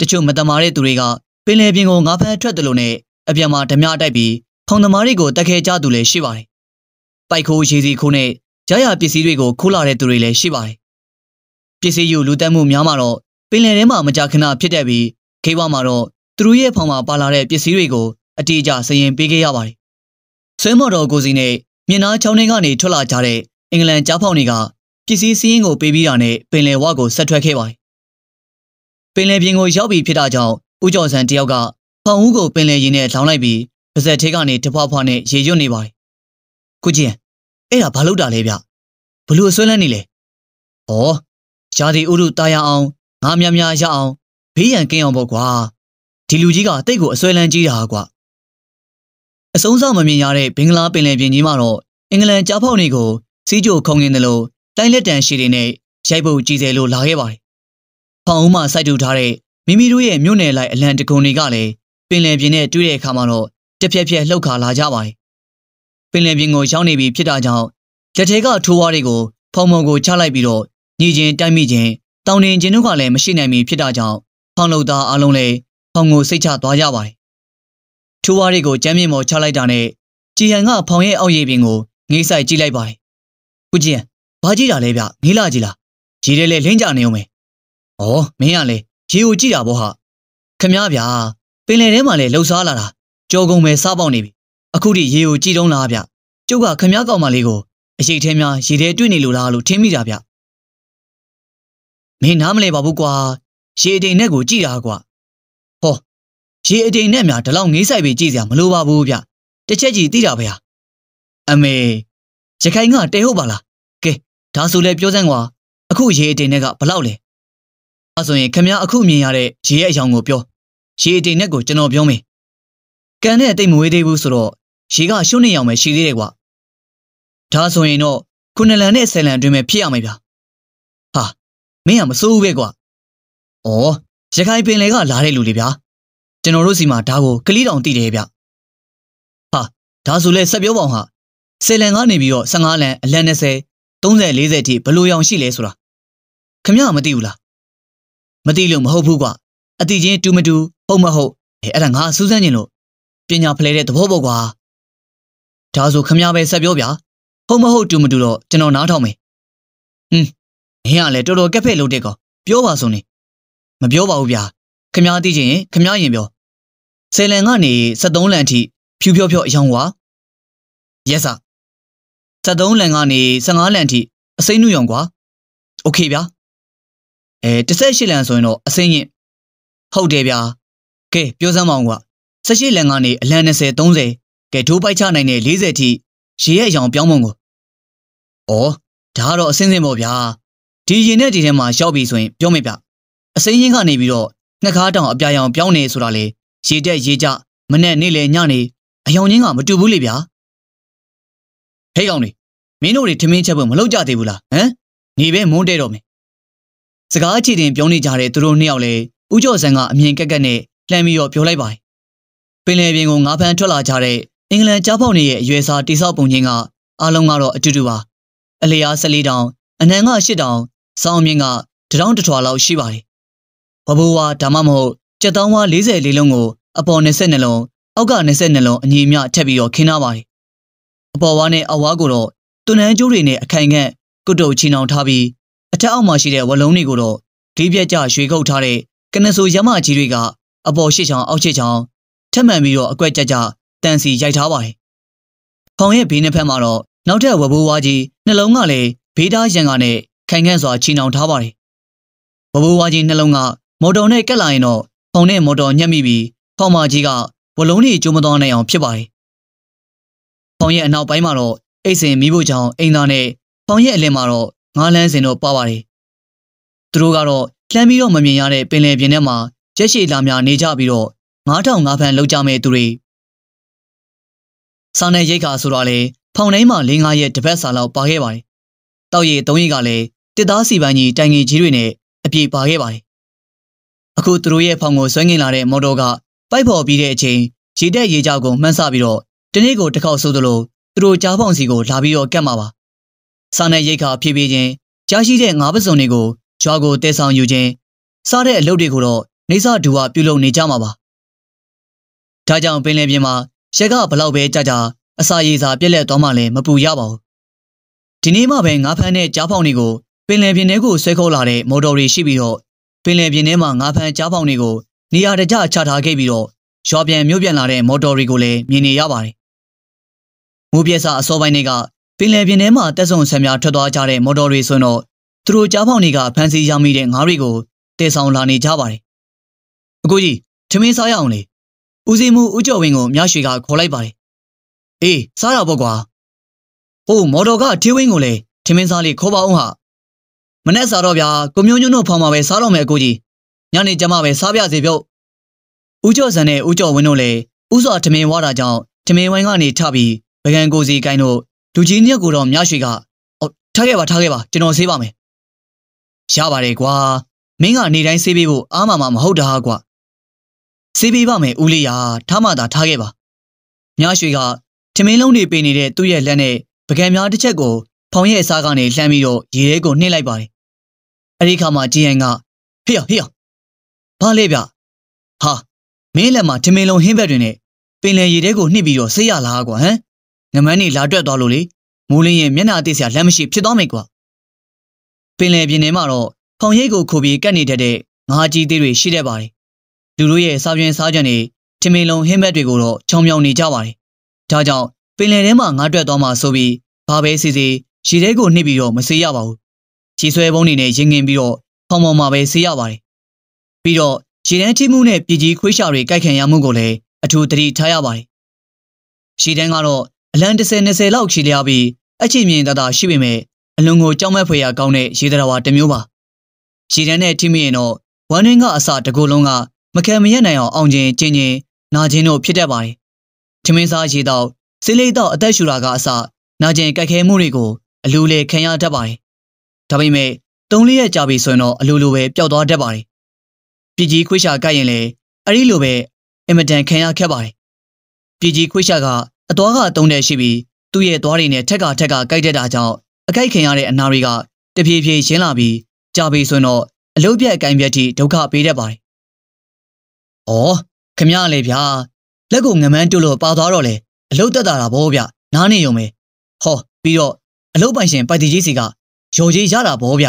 တချို့မတမာတဲ့သူတွေကပင်လယ်ပြင်ကိုငါးဖက်ထွက်တယ်လို့နဲ့အပြန်မှာဓမြတိုက်ပြီးဖောင်သမားတွေကိုတက်ခဲကြသူလည်းရှိပါတယ်ပိုက်ခိုးရေစီခိုးနဲ့ရရပစ္စည်းတွေကိုခိုးလာတဲ့သူတွေလည်းရှိပါတယ်ပစ္စည်းယူလူတက်မှုများမှာတော့ပင်လယ်ထဲမှာမကြာခဏဖြစ်တတ်ပြီးခေဝါမှာတော့သူတို့ရဲ့ဖောင်မှာပါလာတဲ့ပစ္စည်းတွေကိုအတိအကျစရင်ပေးခဲ့ရပါတယ်ဆွေးမော်တော်ကိုစီနဲ့မြင်းနာချောင်းနှင်းကနေထွက်လာကြတဲ့အင်္ဂလန်ကြားဖောင်တွေကပစ္စည်းစည်းရင်းကိုပေးပြီးတာနဲ့ပင်လယ်ဝကိုဆက်ထွက်ခဲ့ပါတယ်။ပင်လယ်ပြင်ကိုရောက်ပြီဖြစ်တာကြောင့်ဦးကျော်စံတယောက်ကဖောင်ဦးကိုပင်လယ်ရင်နဲ့လောင်းလိုက်ပြီးပါဇက်ထဲကနေတဖွာဖွာနဲ့ရေရွတ်နေပါတယ်။ကိုကြီးအဲ့ဒါဘာလုပ်တာလဲဗျ။ဘလို့ဆွဲလန်းနေလဲ။ဩဂျာဒီဥရုတာယာအောင်ငါများများရအောင်ဘေးရန်ကင်းအောင်ပေါ့ကွာ။ဒီလူကြီးကတိတ်ကိုအဆွဲလန်းကြီးတာကွာ။အဆုံးစောင့်မမြင်ရတဲ့ဘင်္ဂလားပင်လယ်ပြင်ကြီးမှာတော့အင်္ဂလန်ကြားဖောက်နေကိုစီးကြိုခုံငင်တယ်လို့တိုင်းလက်တန်ရှည်တွေနဲ့ရိုက်ပုတ်ကြည်စဲလို့လာခဲ့ပါတယ်။ဖောင်ဦးမှာစိုက်တူထားတဲ့မိမိတို့ရဲ့မြို့နယ်လိုက်အလံတကုံတွေကလည်းပင်လယ်ပြင်နဲ့တွေ့တဲ့အခါမှာတော့တပြက်ပြက်လှုပ်ခါလာကြပါတယ်။ပင်လယ်ပြင်ကိုရောက်နေပြီဖြစ်တာကြောင့်လက်ထဲကထိုးဝါးတွေကိုဖုံဖုံကိုချလိုက်ပြီးတော့ညီချင်းတိုက်မိချင်းတောင်းတင်ခြင်းတို့ကလည်းမရှိနိုင်ပြီဖြစ်တာကြောင့်ဖောင်လုံသားအလုံးလည်းဖောင်ကိုစိတ်ချသွားကြပါတယ်ချိုးဝါးတွေကိုကျမ်းမြင့်ပေါ်ချလိုက်တာနဲ့ကြည်ဟန်ကဖောင်ရဲ့အောက်ရည်ပင်ကိုငိမ့်ဆိုင်ကြည့်လိုက်ပါတယ်။ကိုကြည်ဟန်ဘာကြည့်တာလဲဗျငေးလာကြည်လား။ရေထဲလဲလင်းကြနေအောင်မယ်။ဩမင်းကလေရေကိုကြည့်တာဗောဟာ။ခမည်းဗျာပင်လယ်ထဲမှာလဲလှုပ်ရှားလာတာကြောကုန်ပဲစားပေါက်နေပြီ။အခုထိရေကိုကြည့်တုံးလားဗျ။ကျုပ်ကခမည်းကောင်မလေးကိုအရေးထဲများရေထဲတွေ့နေလို့လားလို့ထင်မိတာဗျ။မင်းနားမလဲပါဘူးကွာ။ရေတိမ်နဲ့ကိုကြည့်တာကွာ။ရေအတိမ်နဲ့များဒီလောက်ငေးဆိုင်ပြီးကြည့်စရာမလိုပါဘူးဗျတစ်ချက်ကြီးသိတာဗျာအမေရခိုင်ကတဲဟုတ်ပါလားကဲဒါဆိုလဲပြောစမ်းကွာအခုရေအတိမ်နဲ့ကဘလောက်လဲအဆိုရင်ခမရအခုမြင်ရတဲ့ရေရဲ့အယောင်ကိုပြောရေအတိမ်နဲ့ကိုကျွန်တော်ပြောမယ်ကန်နဲ့တိတ်မဝေးသေးဘူးဆိုတော့ရေကရှုံးနေအောင်ပဲရှိသေးတယ်ကွာဒါဆိုရင်တော့ခုနလန်နဲ့ဆယ်လန်အတွင်းပဲဖြစ်ရမယ်ဗျာဟာမင်းကမစိုးဘူးပဲကွာဩရခိုင်ပင်လေကလာတဲ့လူတွေဗျာကျွန်တော်တို့စီမှာဒါကိုကလေးတောင်တည်တယ်ဗျဟာဒါဆိုလဲဆက်ပြောပေါင်ဟာဆယ်လန်ကနေပြီးတော့15လန်အလန်20 30 40အထိဘလို့ရောင်ရှိလဲဆိုတာခမရမသိဘူးလားမသိလို့မဟုတ်ဘူးကွာအတိချင်းတူမတူဟုတ်မဟုတ်အဲအဲ့ဒါငါစူးစမ်းနေလို့ပညာဖလဲတဲ့သဘောပေါ့ကွာဒါဆိုခမရပဲဆက်ပြောဗျာဟုတ်မဟုတ်တူမတူတော့ကျွန်တော်နားထောင်မယ်ဟင်းမင်းကလည်းတော်တော်ကက်ဖက်လုပ်တဲ့ကောင်ပြောပါဆိုနေမပြောပါဘူးဗျာခမရသိချင်ရင်ခမရရင်ပြောဆယ်လန်ကနေ73လန်အထိဖြူဖြောဖြောအယောင်ဝါရက်စာ73လန်ကနေ15လန်အထိအစိမ့်နုရောင်ကွာโอเคဗျာအဲ18လန်ဆိုရင်တော့အစိမ့်ရင်ဟုတ်တယ်ဗျာကဲပြောစမ်းပါအောင်ကွာ18လန်ကနေအလန်20 30ကဲဒိုးပိုက်ချနိုင်တဲ့40အထိရေရဲ့အယောင်ပြောင်းမုံကိုဩဒါကတော့အစင်းစင်းပေါ့ဗျာဒီရင်နဲ့ဒီထဲမှာရောက်ပြီဆိုရင်ပြောမယ်ဗျအစိမ့်ရင်ကနေပြီးတော့နှကားတောင်အပြာရောင်ပြောင်းနေဆိုတာလေရေတက်ရေကြမနဲ့နေ့လေညနေအယောင်ချင်းကမတူဘူးလေဗျာဟေးကောင်လေးမင်းတို့တွေထမင်းချက်ဖို့မလုပ်ကြသေးဘူးလားဟမ်နေပဲမုန်းတဲ့တော့မယ်စကားအခြေတင်ပြောနေကြတဲ့သူတို့နှစ်ယောက်လည်းဦးကျော်စံကအမြင်ကက်ကက်နဲ့လှမ်းပြီးတော့ပြောလိုက်ပါတယ်ပင်လယ်ပြင်ကိုငါးဖန်ထွက်လာကြတဲ့အင်္ဂလန်ကြားပေါက်နေရဲ့အရွယ်စားတိဆောက်ပုံချင်းကအားလုံးကတော့အတူတူပါအလျား14တောင် အနံက8တောင်စောင်းမြင့်ကတထောင်တထွာလောက်ရှိပါတယ်ဘဘိုးဝါဒါမှမဟုတ်ကြက်တောင်းဝါ44လုံးကိုအပေါ်22လုံးအောက်က22လုံးအညီအမျှထပ်ပြီးတော့ခင်းထားပါတယ်အပေါ်ဝါးနဲ့အဝါးကိုတော့တွန်းနှန်းကျိုးတွေနဲ့အခိုင်ခံကုတ်တုတ်ချီနှောင်ထားပြီးအထက်အောက်မှာရှိတဲ့ဝလုံးတွေကိုတော့ဒီပြက်ကြရွှေကုတ်ထားတဲ့ကနဆူရမကြီးတွေကအပေါ်ရှိချောင်းအောက်ရှိချောင်းထက်မှန်ပြီးတော့အကွက်ကြကြတန်စီရိုက်ထားပါတယ်။ဖောင်ရဲ့ဘေးနှစ်ဖက်မှာတော့နောက်ထပ်ဝဘိုးဝါကြီးနှလုံးကလည်းဘေးသားရန်ကနဲ့ခိုင်ခန့်စွာချီနှောင်ထားပါတယ်။ဝဘိုးဝါကြီးနှလုံးကမော်တော်နဲ့ကက်လာရင်တော့ဖောင်နဲ့မော်တော်ညက်မိပြီးဖောင်မကြီးကဝလုံးတွေကျိုးမသွားနိုင်အောင်ဖြစ်ပါတယ်။ဖောင်ရဲ့အနောက်ပိုင်းမှာတော့အိတ်စင်မီးဖို့ကြောင့်အိမ်သားနဲ့ဖောင်ရဲ့အလင်မှာတော့ငါးလန်းစင်တို့ပါပါတယ်။သူတို့ကတော့လှမ်းပြီးတော့မမြင်ရတဲ့ပင်လယ်ပြင်ထဲမှာရက်ရှည်လာများနေကြပြီးတော့9000ငါးဖန်လောက်ကြမဲ့သူတွေ။ဆောင်းတဲ့ရိတ်ခါဆိုတော့လေဖောင်တိုင်းမှာ၄၅ရက်တပတ်စာလောက်ပါခဲ့ပါတယ်။တောက်ရည်၃ရက်ကလည်းတစ်သားစီပန်းကြီးတိုင်ငင်ကြီးတွေနဲ့အပြေပါခဲ့ပါတယ်။အခုသူတို့ရဲ့ဖောင်ကိုဆွဲငင်လာတဲ့မော်တော်ကပိုက်ဖော်ပြီးတဲ့အချိန်ရေတက်ရေကြောက်ကိုမှန်းဆပြီးတော့တနေ့ကိုတစ်ခေါက်ဆိုသလိုသူတို့ကြားပေါင်စီကိုလာပြီးတော့ကတ်မှာပါစားနဲ့ရိတ်ခါဖြည်းဖြည်းချင်းကြားရှိတဲ့ငါးပစုံတွေကိုကြွားကိုတဲဆောင်ယူခြင်းစားတဲ့အလုပ်တွေကိုတော့နေစာဒူဝပြုလုပ်နေကြမှာပါဒါကြောင့်ပင်လယ်ပြင်မှာရက်ကဘလောက်ပဲကြာကြာအစာရေစာပြက်လက်သွားမှလည်းမပူရပါဘူးဒီနေ့မှပဲငါးဖမ်းတဲ့ကြားဖောင်တွေကိုပင်လယ်ပြင်ထဲကိုဆွဲခေါ်လာတဲ့မော်တော်တွေရှိပြီးတော့ပင်လယ်ပြင်ထဲမှာငါးဖမ်းကြားဖောင်တွေကိုနေရာတကျချထားခဲ့ပြီးတော့ရွာပြန်မြို့ပြန်လာတဲ့မော်တော်တွေကိုလည်းမြင်နေရပါတယ်။မူပြက်စာအစောပိုင်းတွေကပင်လယ်ပြင်ထဲမှာတက်ဆုံဆံများထွက်သွားကြတဲ့မော်တော်တွေဆိုတော့သူတို့ကြားပေါင်တွေကဖမ်းဆီးရမိတဲ့ငါးတွေကိုတည်ဆောင်လာနေကြပါတယ်။အကိုကြီးထမင်းစားရအောင်လေ။ဦးစီးမှုဦးကျော်ဝင်းကိုမြရွှေကခေါ်လိုက်ပါတယ်။အေးစားတာပေါ့ကွာ။ဟိုမော်တော်ကထေးဝင်းကိုလည်းထမင်းစားလေးခေါ်ပါအောင်ဟာ။မနဲ့စားတော့ဗျာကိုမျိုးညွန့်တို့ဖောင်မှာပဲစားတော့မယ်အကိုကြီး။ညနေကျမှပဲစားပြစီပြုတ်ဦးကျော်စံနဲ့ဦးကျော်ဝင်းတို့လည်းဦးစွာထမင်းဝါတာကြောင့်ထမင်းဝိုင်းကနေထပြီးပကံကိုစီကိုင်းတို့လူကြီးနှစ်ကိုတော့မြရွှေကထားခဲ့ပါထားခဲ့ပါကျွန်တော်ဆေးပါမယ်ရပါတယ်ကွာ မင်းကနေတိုင်းဆေးပေးဖို့အားမမမဟုတ်တာကွာဆေးပေးပါမယ်ဦးလေးရာထားမှသာထားခဲ့ပါမြရွှေကထမင်းလုံးတွေပင်နေတဲ့သူ့ရဲ့လက်နဲ့ပကံများတစ်ချက်ကို ဖောင်ရဲ့အစားကနေလှမ်းပြီးတော့ရေထဲကိုနှိမ့်လိုက်ပါတယ်အဲဒီခါမှာကြည်ဟန်ကဖေးရဖေးရဘာလဲဗျဟာမင်းလက်မှာထမင်းလုံးဟင်းဘက်တွင်နဲ့ပင်လယ်ရေထဲကိုနှိပ်ပြီးတော့ဆေးရလားကွာဟမ်ငမန်းနေလာတွက်သွားလို့လေမိုးလင်းရင်မျက်နှာအသိစရာလမ်းမရှိဖြစ်သွားမယ်ကွာပင်လယ်ပြင်ထဲမှာတော့ခေါင်ရိပ်ကိုခိုပြီးကတ်နေတဲ့တဲ့ငါးကြီးသေးတွေရှိတတ်ပါတယ်လူတို့ရဲ့စားပြင်းစားကြံတွေထမင်းလုံးဟင်းဘက်တွေကိုတော့ချောင်မြောင်နေကြပါတယ်ဒါကြောင့်ပင်လယ်ထဲမှာငါးတွက်သွားမှဆိုပြီးဘာပဲစီစီရေထဲကိုနှိပ်ပြီးတော့မဆေးရပါဘူးခြေဆွဲပုံးတွေနဲ့ရင်ငင်ပြီးတော့ဖောင်မောင်မှာပဲဆေးရပါတယ်ပြီးတော့ရေတန်းထိမှုနဲ့ပြည်ကြီးခွေးရှာတွေကိုက်ခံရမှုကိုလည်းအထူးသတိထားရပါတယ်။ရေတန်းကတော့အလံ30 20လောက်ရှိလျားပြီး အချိန်မြင့်တသာရှိပေမဲ့အလွန်ကိုကြောက်မက်ဖွယ်ရာကောင်းတဲ့ရေတရဝါတစ်မျိုးပါ။ရေတန်းနဲ့ထိမိရင်တော့ဝမ်းရင်းကအစတကူလုံးကမခံမရနိုင်အောင်အောင်ခြင်းချင်းချင်းနာခြင်းတို့ဖြစ်တတ်ပါတယ်။ထမင်းစားရေတော့စိလိတော့အသက်ရှူတာကအစနာကျင်ကြိုက်ခဲမှုတွေကိုအလူလေခံရတတ်ပါတယ်။ဒါပေမဲ့၃လရက်ကြာပြီဆိုရင်တော့အလူလိုပဲပျောက်သွားတတ်ပါတယ်ပြည်ကြီးခွေးရှာကိုက်ရင်လည်းအဲ့ဒီလိုပဲအင်မတန်ခံရခဲ့ပါတယ်ပြည်ကြီးခွေးရှာကအသွားကအတုံးတဲ့ရှိပြီးသူ့ရဲ့သွားတွေနဲ့ထက်ကထက်ကကိုက်တတ်တာကြောင့်အကိုက်ခံရတဲ့အနာတွေကတဖြည်းဖြည်းရှင်းလာပြီးကြာပြီဆိုရင်တော့အလုတ်ပြက်အကိုင်းပြက်ထိဒုက္ခပေးတတ်ပါတယ်။အော်ခမရလေဗျာလက်ကိုငမန်းတွလို့ပါသွားတော့လေအလုတ်တက်တာလားဘောဗျနားနေရုံပဲဟောပြီးတော့အလုတ်ပိုင်ရှင်ပိုက်တီကြီးစီကရော်ကြီးရတာဘောဗျ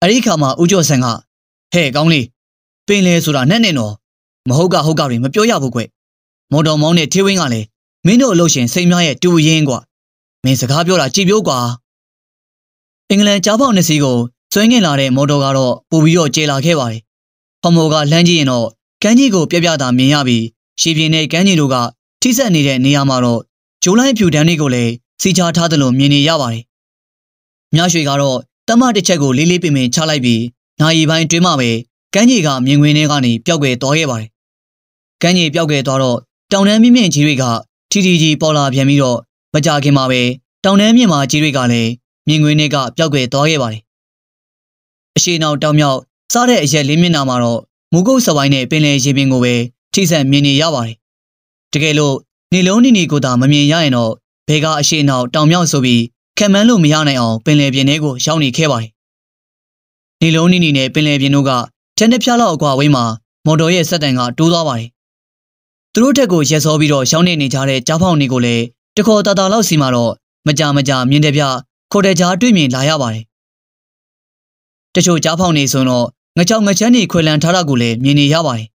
အဲဒီခါမှာဦးကျော်ဆန်ကဟဲ့ကောင်းလေးပင်လေဆိုတာနဲ့နဲ့တော့မဟုတ်ကဟုတ်ကတွေမပြောရဘူးကွမော်တော်မောင်းနဲ့ထေးဝင်းကလည်းမင်းတို့အလို့ရှင်စိတ်များရဲ့တူရင်းကွမင်းစကားပြောတာကြည်ပြိုးကွာအင်္ဂလန်ကြားပေါက်နှစ်စီးကိုဆွဲငင်လာတဲ့မော်တော်ကတော့ပို့ပြီးတော့ကျေလာခဲ့ပါတယ်ဖမော်ကလမ်းကြည့်ရင်တော့ကမ်းကြီးကိုပြပြတာမြင်ရပြီးရှေပြင်းတဲ့ကမ်းကြီးတို့ကထိဆက်နေတဲ့နေရာမှာတော့ဂျိုးလိုင်းဖြူတန်းလေးကိုလည်းစီချထားသလိုမြင်နေရပါတယ်မြရွှေကတော့တမတစ်ချက်ကိုလေးလေးပင်ပင်ချလိုက်ပြီးနိုင်ရီပိုင်းတွင်းမှပဲကမ်းခြေကမြင်ကွင်းထဲကနေပျောက်ကွယ်သွားခဲ့ပါတယ်။ကမ်းခြေပျောက်ကွယ်သွားတော့တောင်တန်းမြင့်မြင့်ကြီးတွေကထီထီကြီးပေါ်လာပြန်ပြီးတော့မကြခင်မှာပဲတောင်တန်းမြင့်မာကြီးတွေကလည်းမြင်ကွင်းထဲကပျောက်ကွယ်သွားခဲ့ပါတယ်။အရှိနောက်တောင်မြောက်စားတဲ့အရက်လေးမျက်နှာမှာတော့မူကုတ်စပိုင်းနဲ့ပင်လယ်ရေပြင်ကိုပဲထိစပ်မြင်နေရပါတယ်။တကယ်လို့နေလုံးနီနီကိုသာမမြင်ရရင်တော့ဘဲကအရှိနောက်တောင်မြောက်ဆိုပြီးခံမှန်းလို့မရနိုင်အောင်ပင်လယ်ပြင်ထဲကိုရောက်နေခဲ့ပါတယ်နေလုံးနီနီနဲ့ပင်လယ်ပြင်တို့ကတန်တပြားလောက်အကွာဝေးမှာမော်တော်ရဲ့စက်တန်ကတိုးသွားပါတယ်။သူတို့ထက်ကိုရက်စောပြီးတော့ရောင်းနေနေကြတဲ့ကြားဖောင်တွေကိုလည်းတခေါ်တာတာလောက်စီမှာတော့မကြမကြမြင်တဲ့ပြခေါ်တဲ့ကြားတွေ့မြင်လာရပါတယ်။တချို့ကြားဖောင်တွေဆိုတော့ငကြောင်ငချမ်းတွေခွေလန်ထားတာကိုလည်းမြင်နေရပါတယ်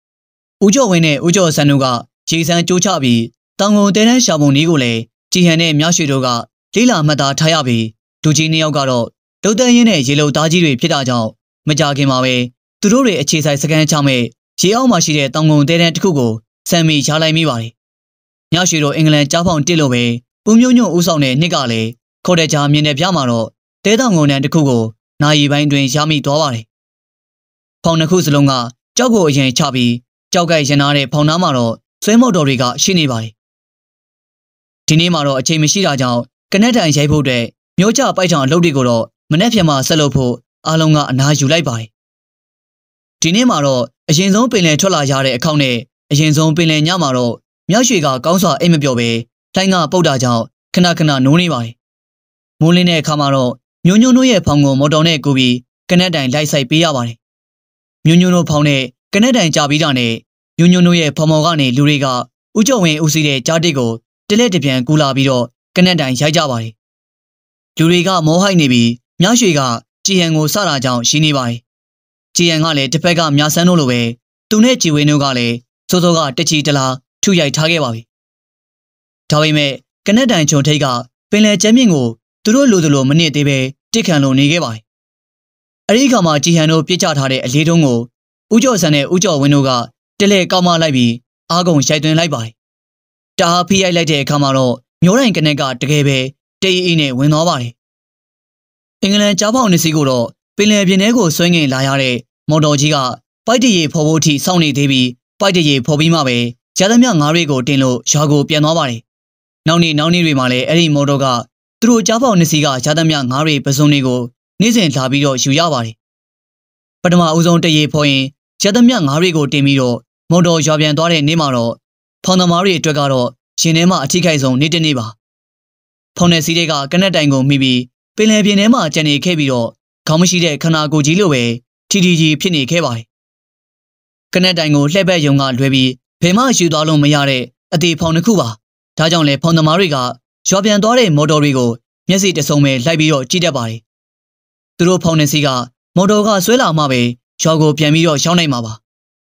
။ဦးကျော်ဝင်းနဲ့ဦးကျော်ဆန်းတို့ကရေစံကြိုးချပြီးတောင်ကုန်တဲတန်းရှာပုံလေးကိုလည်းကြည်ဟန်နဲ့မြောက်ရွှေတို့ကလေးလာမှတ်သားထားရပြီးလူကြီးနှစ်ယောက်ကတော့လုတ်တန်းရင်းနဲ့ရေလုံသားကြီးတွေဖြစ်တာကြောင့်မကြခင်မှာပဲသူတို့တွေအခြေဆိုင်စကန်ချမဲ့ရေအောက်မှာရှိတဲ့တောင်ကုန်တဲတန်းတစ်ခုကိုဆမ်မီရှားလိုက်မိပါတယ်။ညရွှေတော်အင်္ဂလန်ကြားဖောင်တစ်လို့ပဲဦးမျိုးညွန့်ဦးဆောင်တဲ့နှစ်ကလည်းခေါ်တဲ့ကြားမြင်တဲ့ပြမှာတော့တဲတောင်ကုန်တန်းတစ်ခုကိုနာရီပိုင်းတွင်ရမိသွားပါတယ်။ဖောင်တစ်ခုစလုံးကကြောက်ကိုအရင်ချပြီးကြောက်ကရင်နာတဲ့ဖောင်သားမှာတော့ဆွဲမော်တော်တွေကရှိနေပါတယ်။ဒီနေ့မှာတော့အချိန်မရှိတာကြောင့်ကနက်တန်ရိုက်ဖို့အတွက်မျိုးချပိုက်ချောင်အလုပ်တွေကိုတော့မနေ့ပြန်မှဆက်လုပ်ဖို့အားလုံးကအနာယူလိုက်ပါတယ်။ဒီနေ့မှာတော့အရင်ဆုံးပင်လယ်ထွက်လာရတဲ့အခေါက်နဲ့အရင်ဆုံးပင်လယ်ညမှာတော့မြောက်ရွှေကကောင်းစွာအိတ်မပြော့ပဲတိုင်းကပုတ်တာကြောင့်ခဏခဏနိုးနေပါတယ်။မိုးလင်းတဲ့အခါမှာတော့မြို့ညွန့်တို့ရဲ့ဖောင်ကိုမော်တော်နဲ့ကိုပြီးကနက်တိုင်လိုက်ဆိုင်ပေးရပါတယ်။မြို့ညွန့်တို့ဖောင်နဲ့ကနက်တိုင်ကြပြီးတာနဲ့မြို့ညွန့်တို့ရဲ့ဖောင်မော်ကနေလူတွေကဥကြုံဝင်ဦးစီးတဲ့ကြားတစ်ကိုတလက်တပြန်ကူလာပြီးတော့ကနက်တိုင်ရိုက်ကြပါတယ်။လူတွေကမောဟိုက်နေပြီးမြောက်ရွှေကကြည်ဟန်ကိုစတာကြောင့်ရှိနေပါတယ်။ကြည်ဟန်ကလည်းတစ်ဖက်ကမြဆန်းတို့လိုပဲသူနဲ့ကြည်ဝင်းတို့ကလည်းစိုးစိုးကတချီတလားထုရိုက်ထားခဲ့ပါပြီ။ဒါပေမဲ့ကနက်တန်ချုံထိတ်ကပင်လယ်ကျမ်းမြင့်ကိုသူတို့လိုသလိုမနစ်သေးပဲတစ်ခံလုံနေခဲ့ပါတယ်။အဲဒီအခါမှာကြည်ဟန်တို့ပြစ်ချထားတဲ့အလေးတုံးကိုဦးကျော်စံနဲ့ဦးကျော်ဝင်းတို့ကတလဲကောက်မလိုက်ပြီးအာကုံရိုက်သွင်းလိုက်ပါတယ်။တအားဖိရိုက်လိုက်တဲ့အခါမှာတော့မျိုးရိုင်းကနက်ကတကယ်ပဲတေးအေးနဲ့ဝင်သွားပါတယ်အင်္ဂလန်ကြားပေါက်နေစီကိုတော့ပင်လယ်ပြင်ထဲကိုဆွဲငင်လာရတဲ့မော်တော်ကြီးကပိုက်တရေဖော်ဖို့ထိစောင့်နေသေးပြီးပိုက်တရေဖော်ပြီးမှပဲရသမျှငါးတွေကိုတင်လို့ရွာကိုပြန်သွားပါတယ်။နောက်နေ့နောက်နေ့တွေမှာလည်းအဲ့ဒီမော်တော်ကသူတို့ကြားပေါက်နေစီကရသမျှငါးတွေပစုံတွေကိုနေ့စဉ်လာပြီးတော့ယူရပါတယ်။ပထမအဦးဆုံးတရေဖော်ရင်ရသမျှငါးတွေကိုတင်ပြီးတော့မော်တော်ရွာပြန်သွားတဲ့နေ့မှာတော့ဖောင်သမားတွေအတွက်ကတော့ရှင်ထဲမှာအထိခိုက်ဆုံးနေ့တစ်နေ့ပါ။ဖောင်နယ်စီးတွေကကနက်တိုင်ကိုမိပြီးပင်လယ်ပြင်ထဲမှာကျန်နေခဲ့ပြီးတော့ခေါင်းမရှိတဲ့ခနာကိုကြီးလိုပဲထီထီကြီးဖြစ်နေခဲ့ပါတယ်။ကနက်တိုင်ကိုလှည့်ပတ်ယုံကလွဲပြီးဘယ်မှယူသွားလို့မရတဲ့အသေးဖောင်တစ်ခုပါ။ဒါကြောင့်လဲဖောင်သမားတွေကရော်ပြန်သွားတဲ့မော်တော်တွေကိုမျက်စိတဆုံပဲလိုက်ပြီးတော့ကြည့်တတ်ပါတယ်။သူတို့ဖောင်နေစီကမော်တော်ကဆွဲလာမှပဲရော်ကိုပြန်ပြီးတော့ရှောင်းနိုင်မှာပါ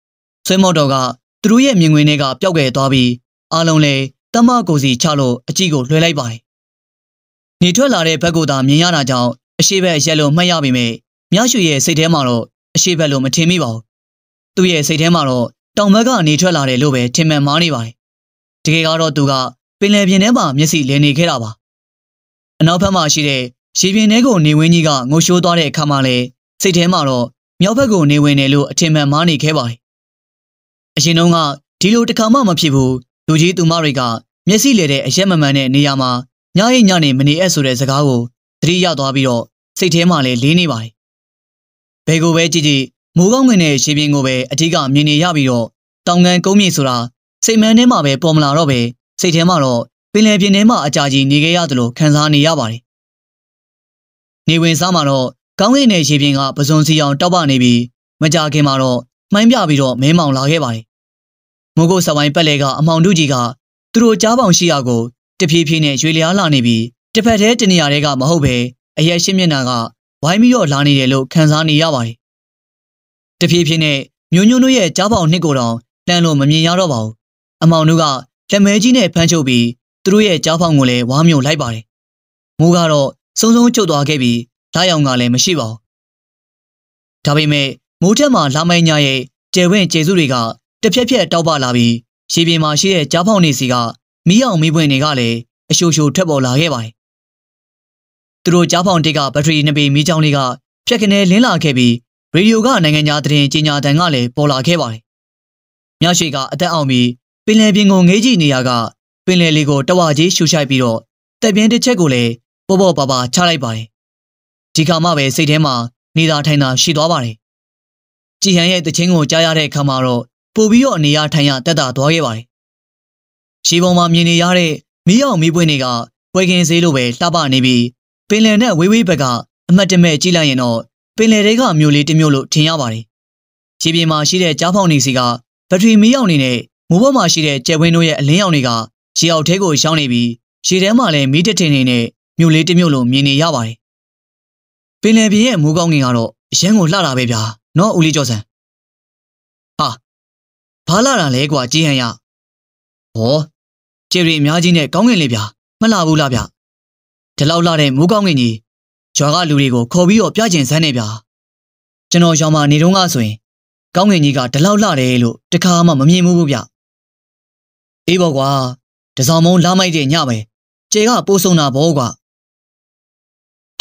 ။ဆွဲမော်တော်ကသူတို့ရဲ့မြင်ကွင်းတွေကပျောက်ကွယ်သွားပြီးအားလုံးလဲတမကိုစီချလို့အကြည့်ကိုလွှဲလိုက်ပါတယ်နေထွက်လာတဲ့ဘက်ကသာမြင်ရတာကြောင့်အရှိဘက်ရက်လို့မှတ်ရပေမဲ့မြရွှေရဲ့စိတ်ထဲမှာတော့အရှိဘက်လို့မထင်မိပါဘူး။သူ့ရဲ့စိတ်ထဲမှာတော့တောင်ဘက်ကနေထွက်လာတယ်လို့ပဲထင်မှန်မားနေပါတယ်။တကယ်ကတော့သူကပင်လယ်ပြင်ထဲမှာမျက်စိလည်နေခဲ့တာပါ။အနောက်ဘက်မှာရှိတဲ့ရေပြင်ထဲကို နေဝင်းကြီးကငိုရှိုးသွားတဲ့အခါမှာလည်းစိတ်ထဲမှာတော့မြောက်ဘက်ကိုနေဝင်တယ်လို့အထင်မှန်မားနေခဲ့ပါတယ်။အရင်တုန်းကဒီလိုတစ်ခါမှမဖြစ်ဘူး။လူကြီးသူမတွေကမျက်စိလည်တဲ့အရက်မမှန်တဲ့နေရာမှာညအိညနေမနေအဲ့ဆိုတဲ့စကားကိုသတိရသွားပြီးတော့စိတ်ထဲမှာလည်းလေးနေပါတယ်။ဘယ်ကိုပဲကြည့်ကြည့်မိုးကောင်းငင်တဲ့ရှေးပြင်ကိုပဲအထီးကမြင်နေရပြီးတော့တောင်ကန်ကုန်းမြေဆိုတာစိတ်မှန်ထဲမှာပဲပေါ်မလာတော့ပဲစိတ်ထဲမှာတော့ပင်လယ်ပြင်ထဲမှာအကြာကြီးနေခဲ့ရသလိုခံစားနေရပါတယ်။နေဝင်စားမှာတော့ကောင်းကင်နယ်ရှေးပြင်ကပဇွန်စီအောင်တောက်ပနေပြီးမကြခင်မှာတော့မှိုင်းပြပြီးတော့မင်းမောင်လာခဲ့ပါတယ်။မိုးကုတ်စဝိုင်းပက်လေကအမောင်တို့ကြီးကသူတို့ကြားပေါင်ရှိရာကိုတဖြည်းဖြည်းနဲ့ရွေလျားလာနေပြီးတစ်ဖက်တည်းတနေရာတွေကမဟုတ်ပဲအရက်ရှင်းမျက်နှာကဝိုင်းပြီးတော့လာနေတယ်လို့ခံစားနေရပါတယ်။တဖြည်းဖြည်းနဲ့မျိုးညွန့်တို့ရဲ့ကြားပေါင်နှစ်ကိုတောင်တန်လို့မမြင်ရတော့ပါဘူး။အမောင်တို့ကလက်မဲကြီးနဲ့ဖမ်းချုပ်ပြီးသူတို့ရဲ့ကြားပေါင်ကိုလည်းဝါမျိုးလိုက်ပါတယ်။မိုးကတော့စုံစုံချုပ်သွားခဲ့ပြီးဓာတ်ရောင်ကလည်းမရှိပါဘူး။ဒါပေမဲ့မိုးထက်မှလာမိုင်းညာရဲ့ကျယ်ဝင့်ကျေစုတွေကတဖြက်ဖြက်တောက်ပလာပြီးရေပြင်မှာရှိတဲ့ကြားပေါင်နေစီကမီးအောင်မီးပွင့်တွေကလည်းအရှိုရှိုထွက်ပေါ်လာခဲ့ပါတယ်။သူတို့ကြားဖောင်တစ်ကဘက်ထရီနှစ်ပေမီးချောင်းလေးကဖြက်ကနေလင်းလာခဲ့ပြီးရေဒီယိုကနိုင်ငံသားသတင်းကြေညာတန်ကလည်းပေါ်လာခဲ့ပါတယ်။မြရွှေကအသက်အောင်ပြီးပင်လယ်ပြင်ကိုငေးကြည့်နေရကပင်လယ်လေးကိုတဝါကြီးရှူရှိုက်ပြီးတော့တက်ပြင်းတစ်ချက်ကိုလည်းပေါ်ပေါ်ပါပါချလိုက်ပါတယ်။ဒီခါမှပဲစိတ်ထဲမှာနေသာထိုင်သာရှိသွားပါတယ်။ကြည်ဟန်ရဲ့တခြင်းကိုကြားရတဲ့အခါမှာတော့ပို့ပြီးတော့အနေရထိုင်ရတက်တာသွားခဲ့ပါတယ်ရေပေါ်မှာမြင်နေရတဲ့မီးအောင်မီးပွင့်တွေကပွဲကင်းစေးလိုပဲလှပနေပြီးပင်လယ်နဲ့ဝေးဝေးဘက်ကအမှတ်တမဲ့ကြည့်လိုက်ရင်တော့ပင်လယ်တွေကမြို့လေးတစ်မြို့လို့ထင်ရပါတယ်။ရေပြင်မှာရှိတဲ့ကြားဖောင်နေစီကဘက်ထရီမီးအောင်နေနဲ့မိုးပေါ်မှာရှိတဲ့ကျယ်ဝင်းတို့ရဲ့အလင်းရောင်တွေကရေအောက်ထဲကိုရောက်နေပြီးရေထဲမှာလည်းမီးတက်တင်နေတဲ့မြို့လေးတစ်မြို့လို့မြင်နေရပါတယ်။ပင်လယ်ပြင်ရဲ့မိုးကောင်းကင်ကတော့အရန်ကိုလှတာပဲဗျာ။နော်ဦးလေးကျော်စံ။ဟာဘာလာတာလဲကွာကြည်ဟန်ရ။ဟောကျေရီအများကြီးနဲ့ကောင်းငင်လေဗျာမလှဘူးလားဗျဒီလောက်လာတဲ့မိုးကောင်းငင်ကြီးရွာကလူတွေကိုခေါ်ပြီးတော့ပြကျင်စမ်းနေဗျာကျွန်တော်ရောင်မနေတုန်းကဆိုရင်ကောင်းငင်ကြီးကဒီလောက်လာတယ်လို့တခါမှမမြင်ဘူးဗျအေးပေါ့ကွာတစောင်းမုံလာမိုက်တဲ့ညပဲကျေကပိုးဆုံတာဘောကွာ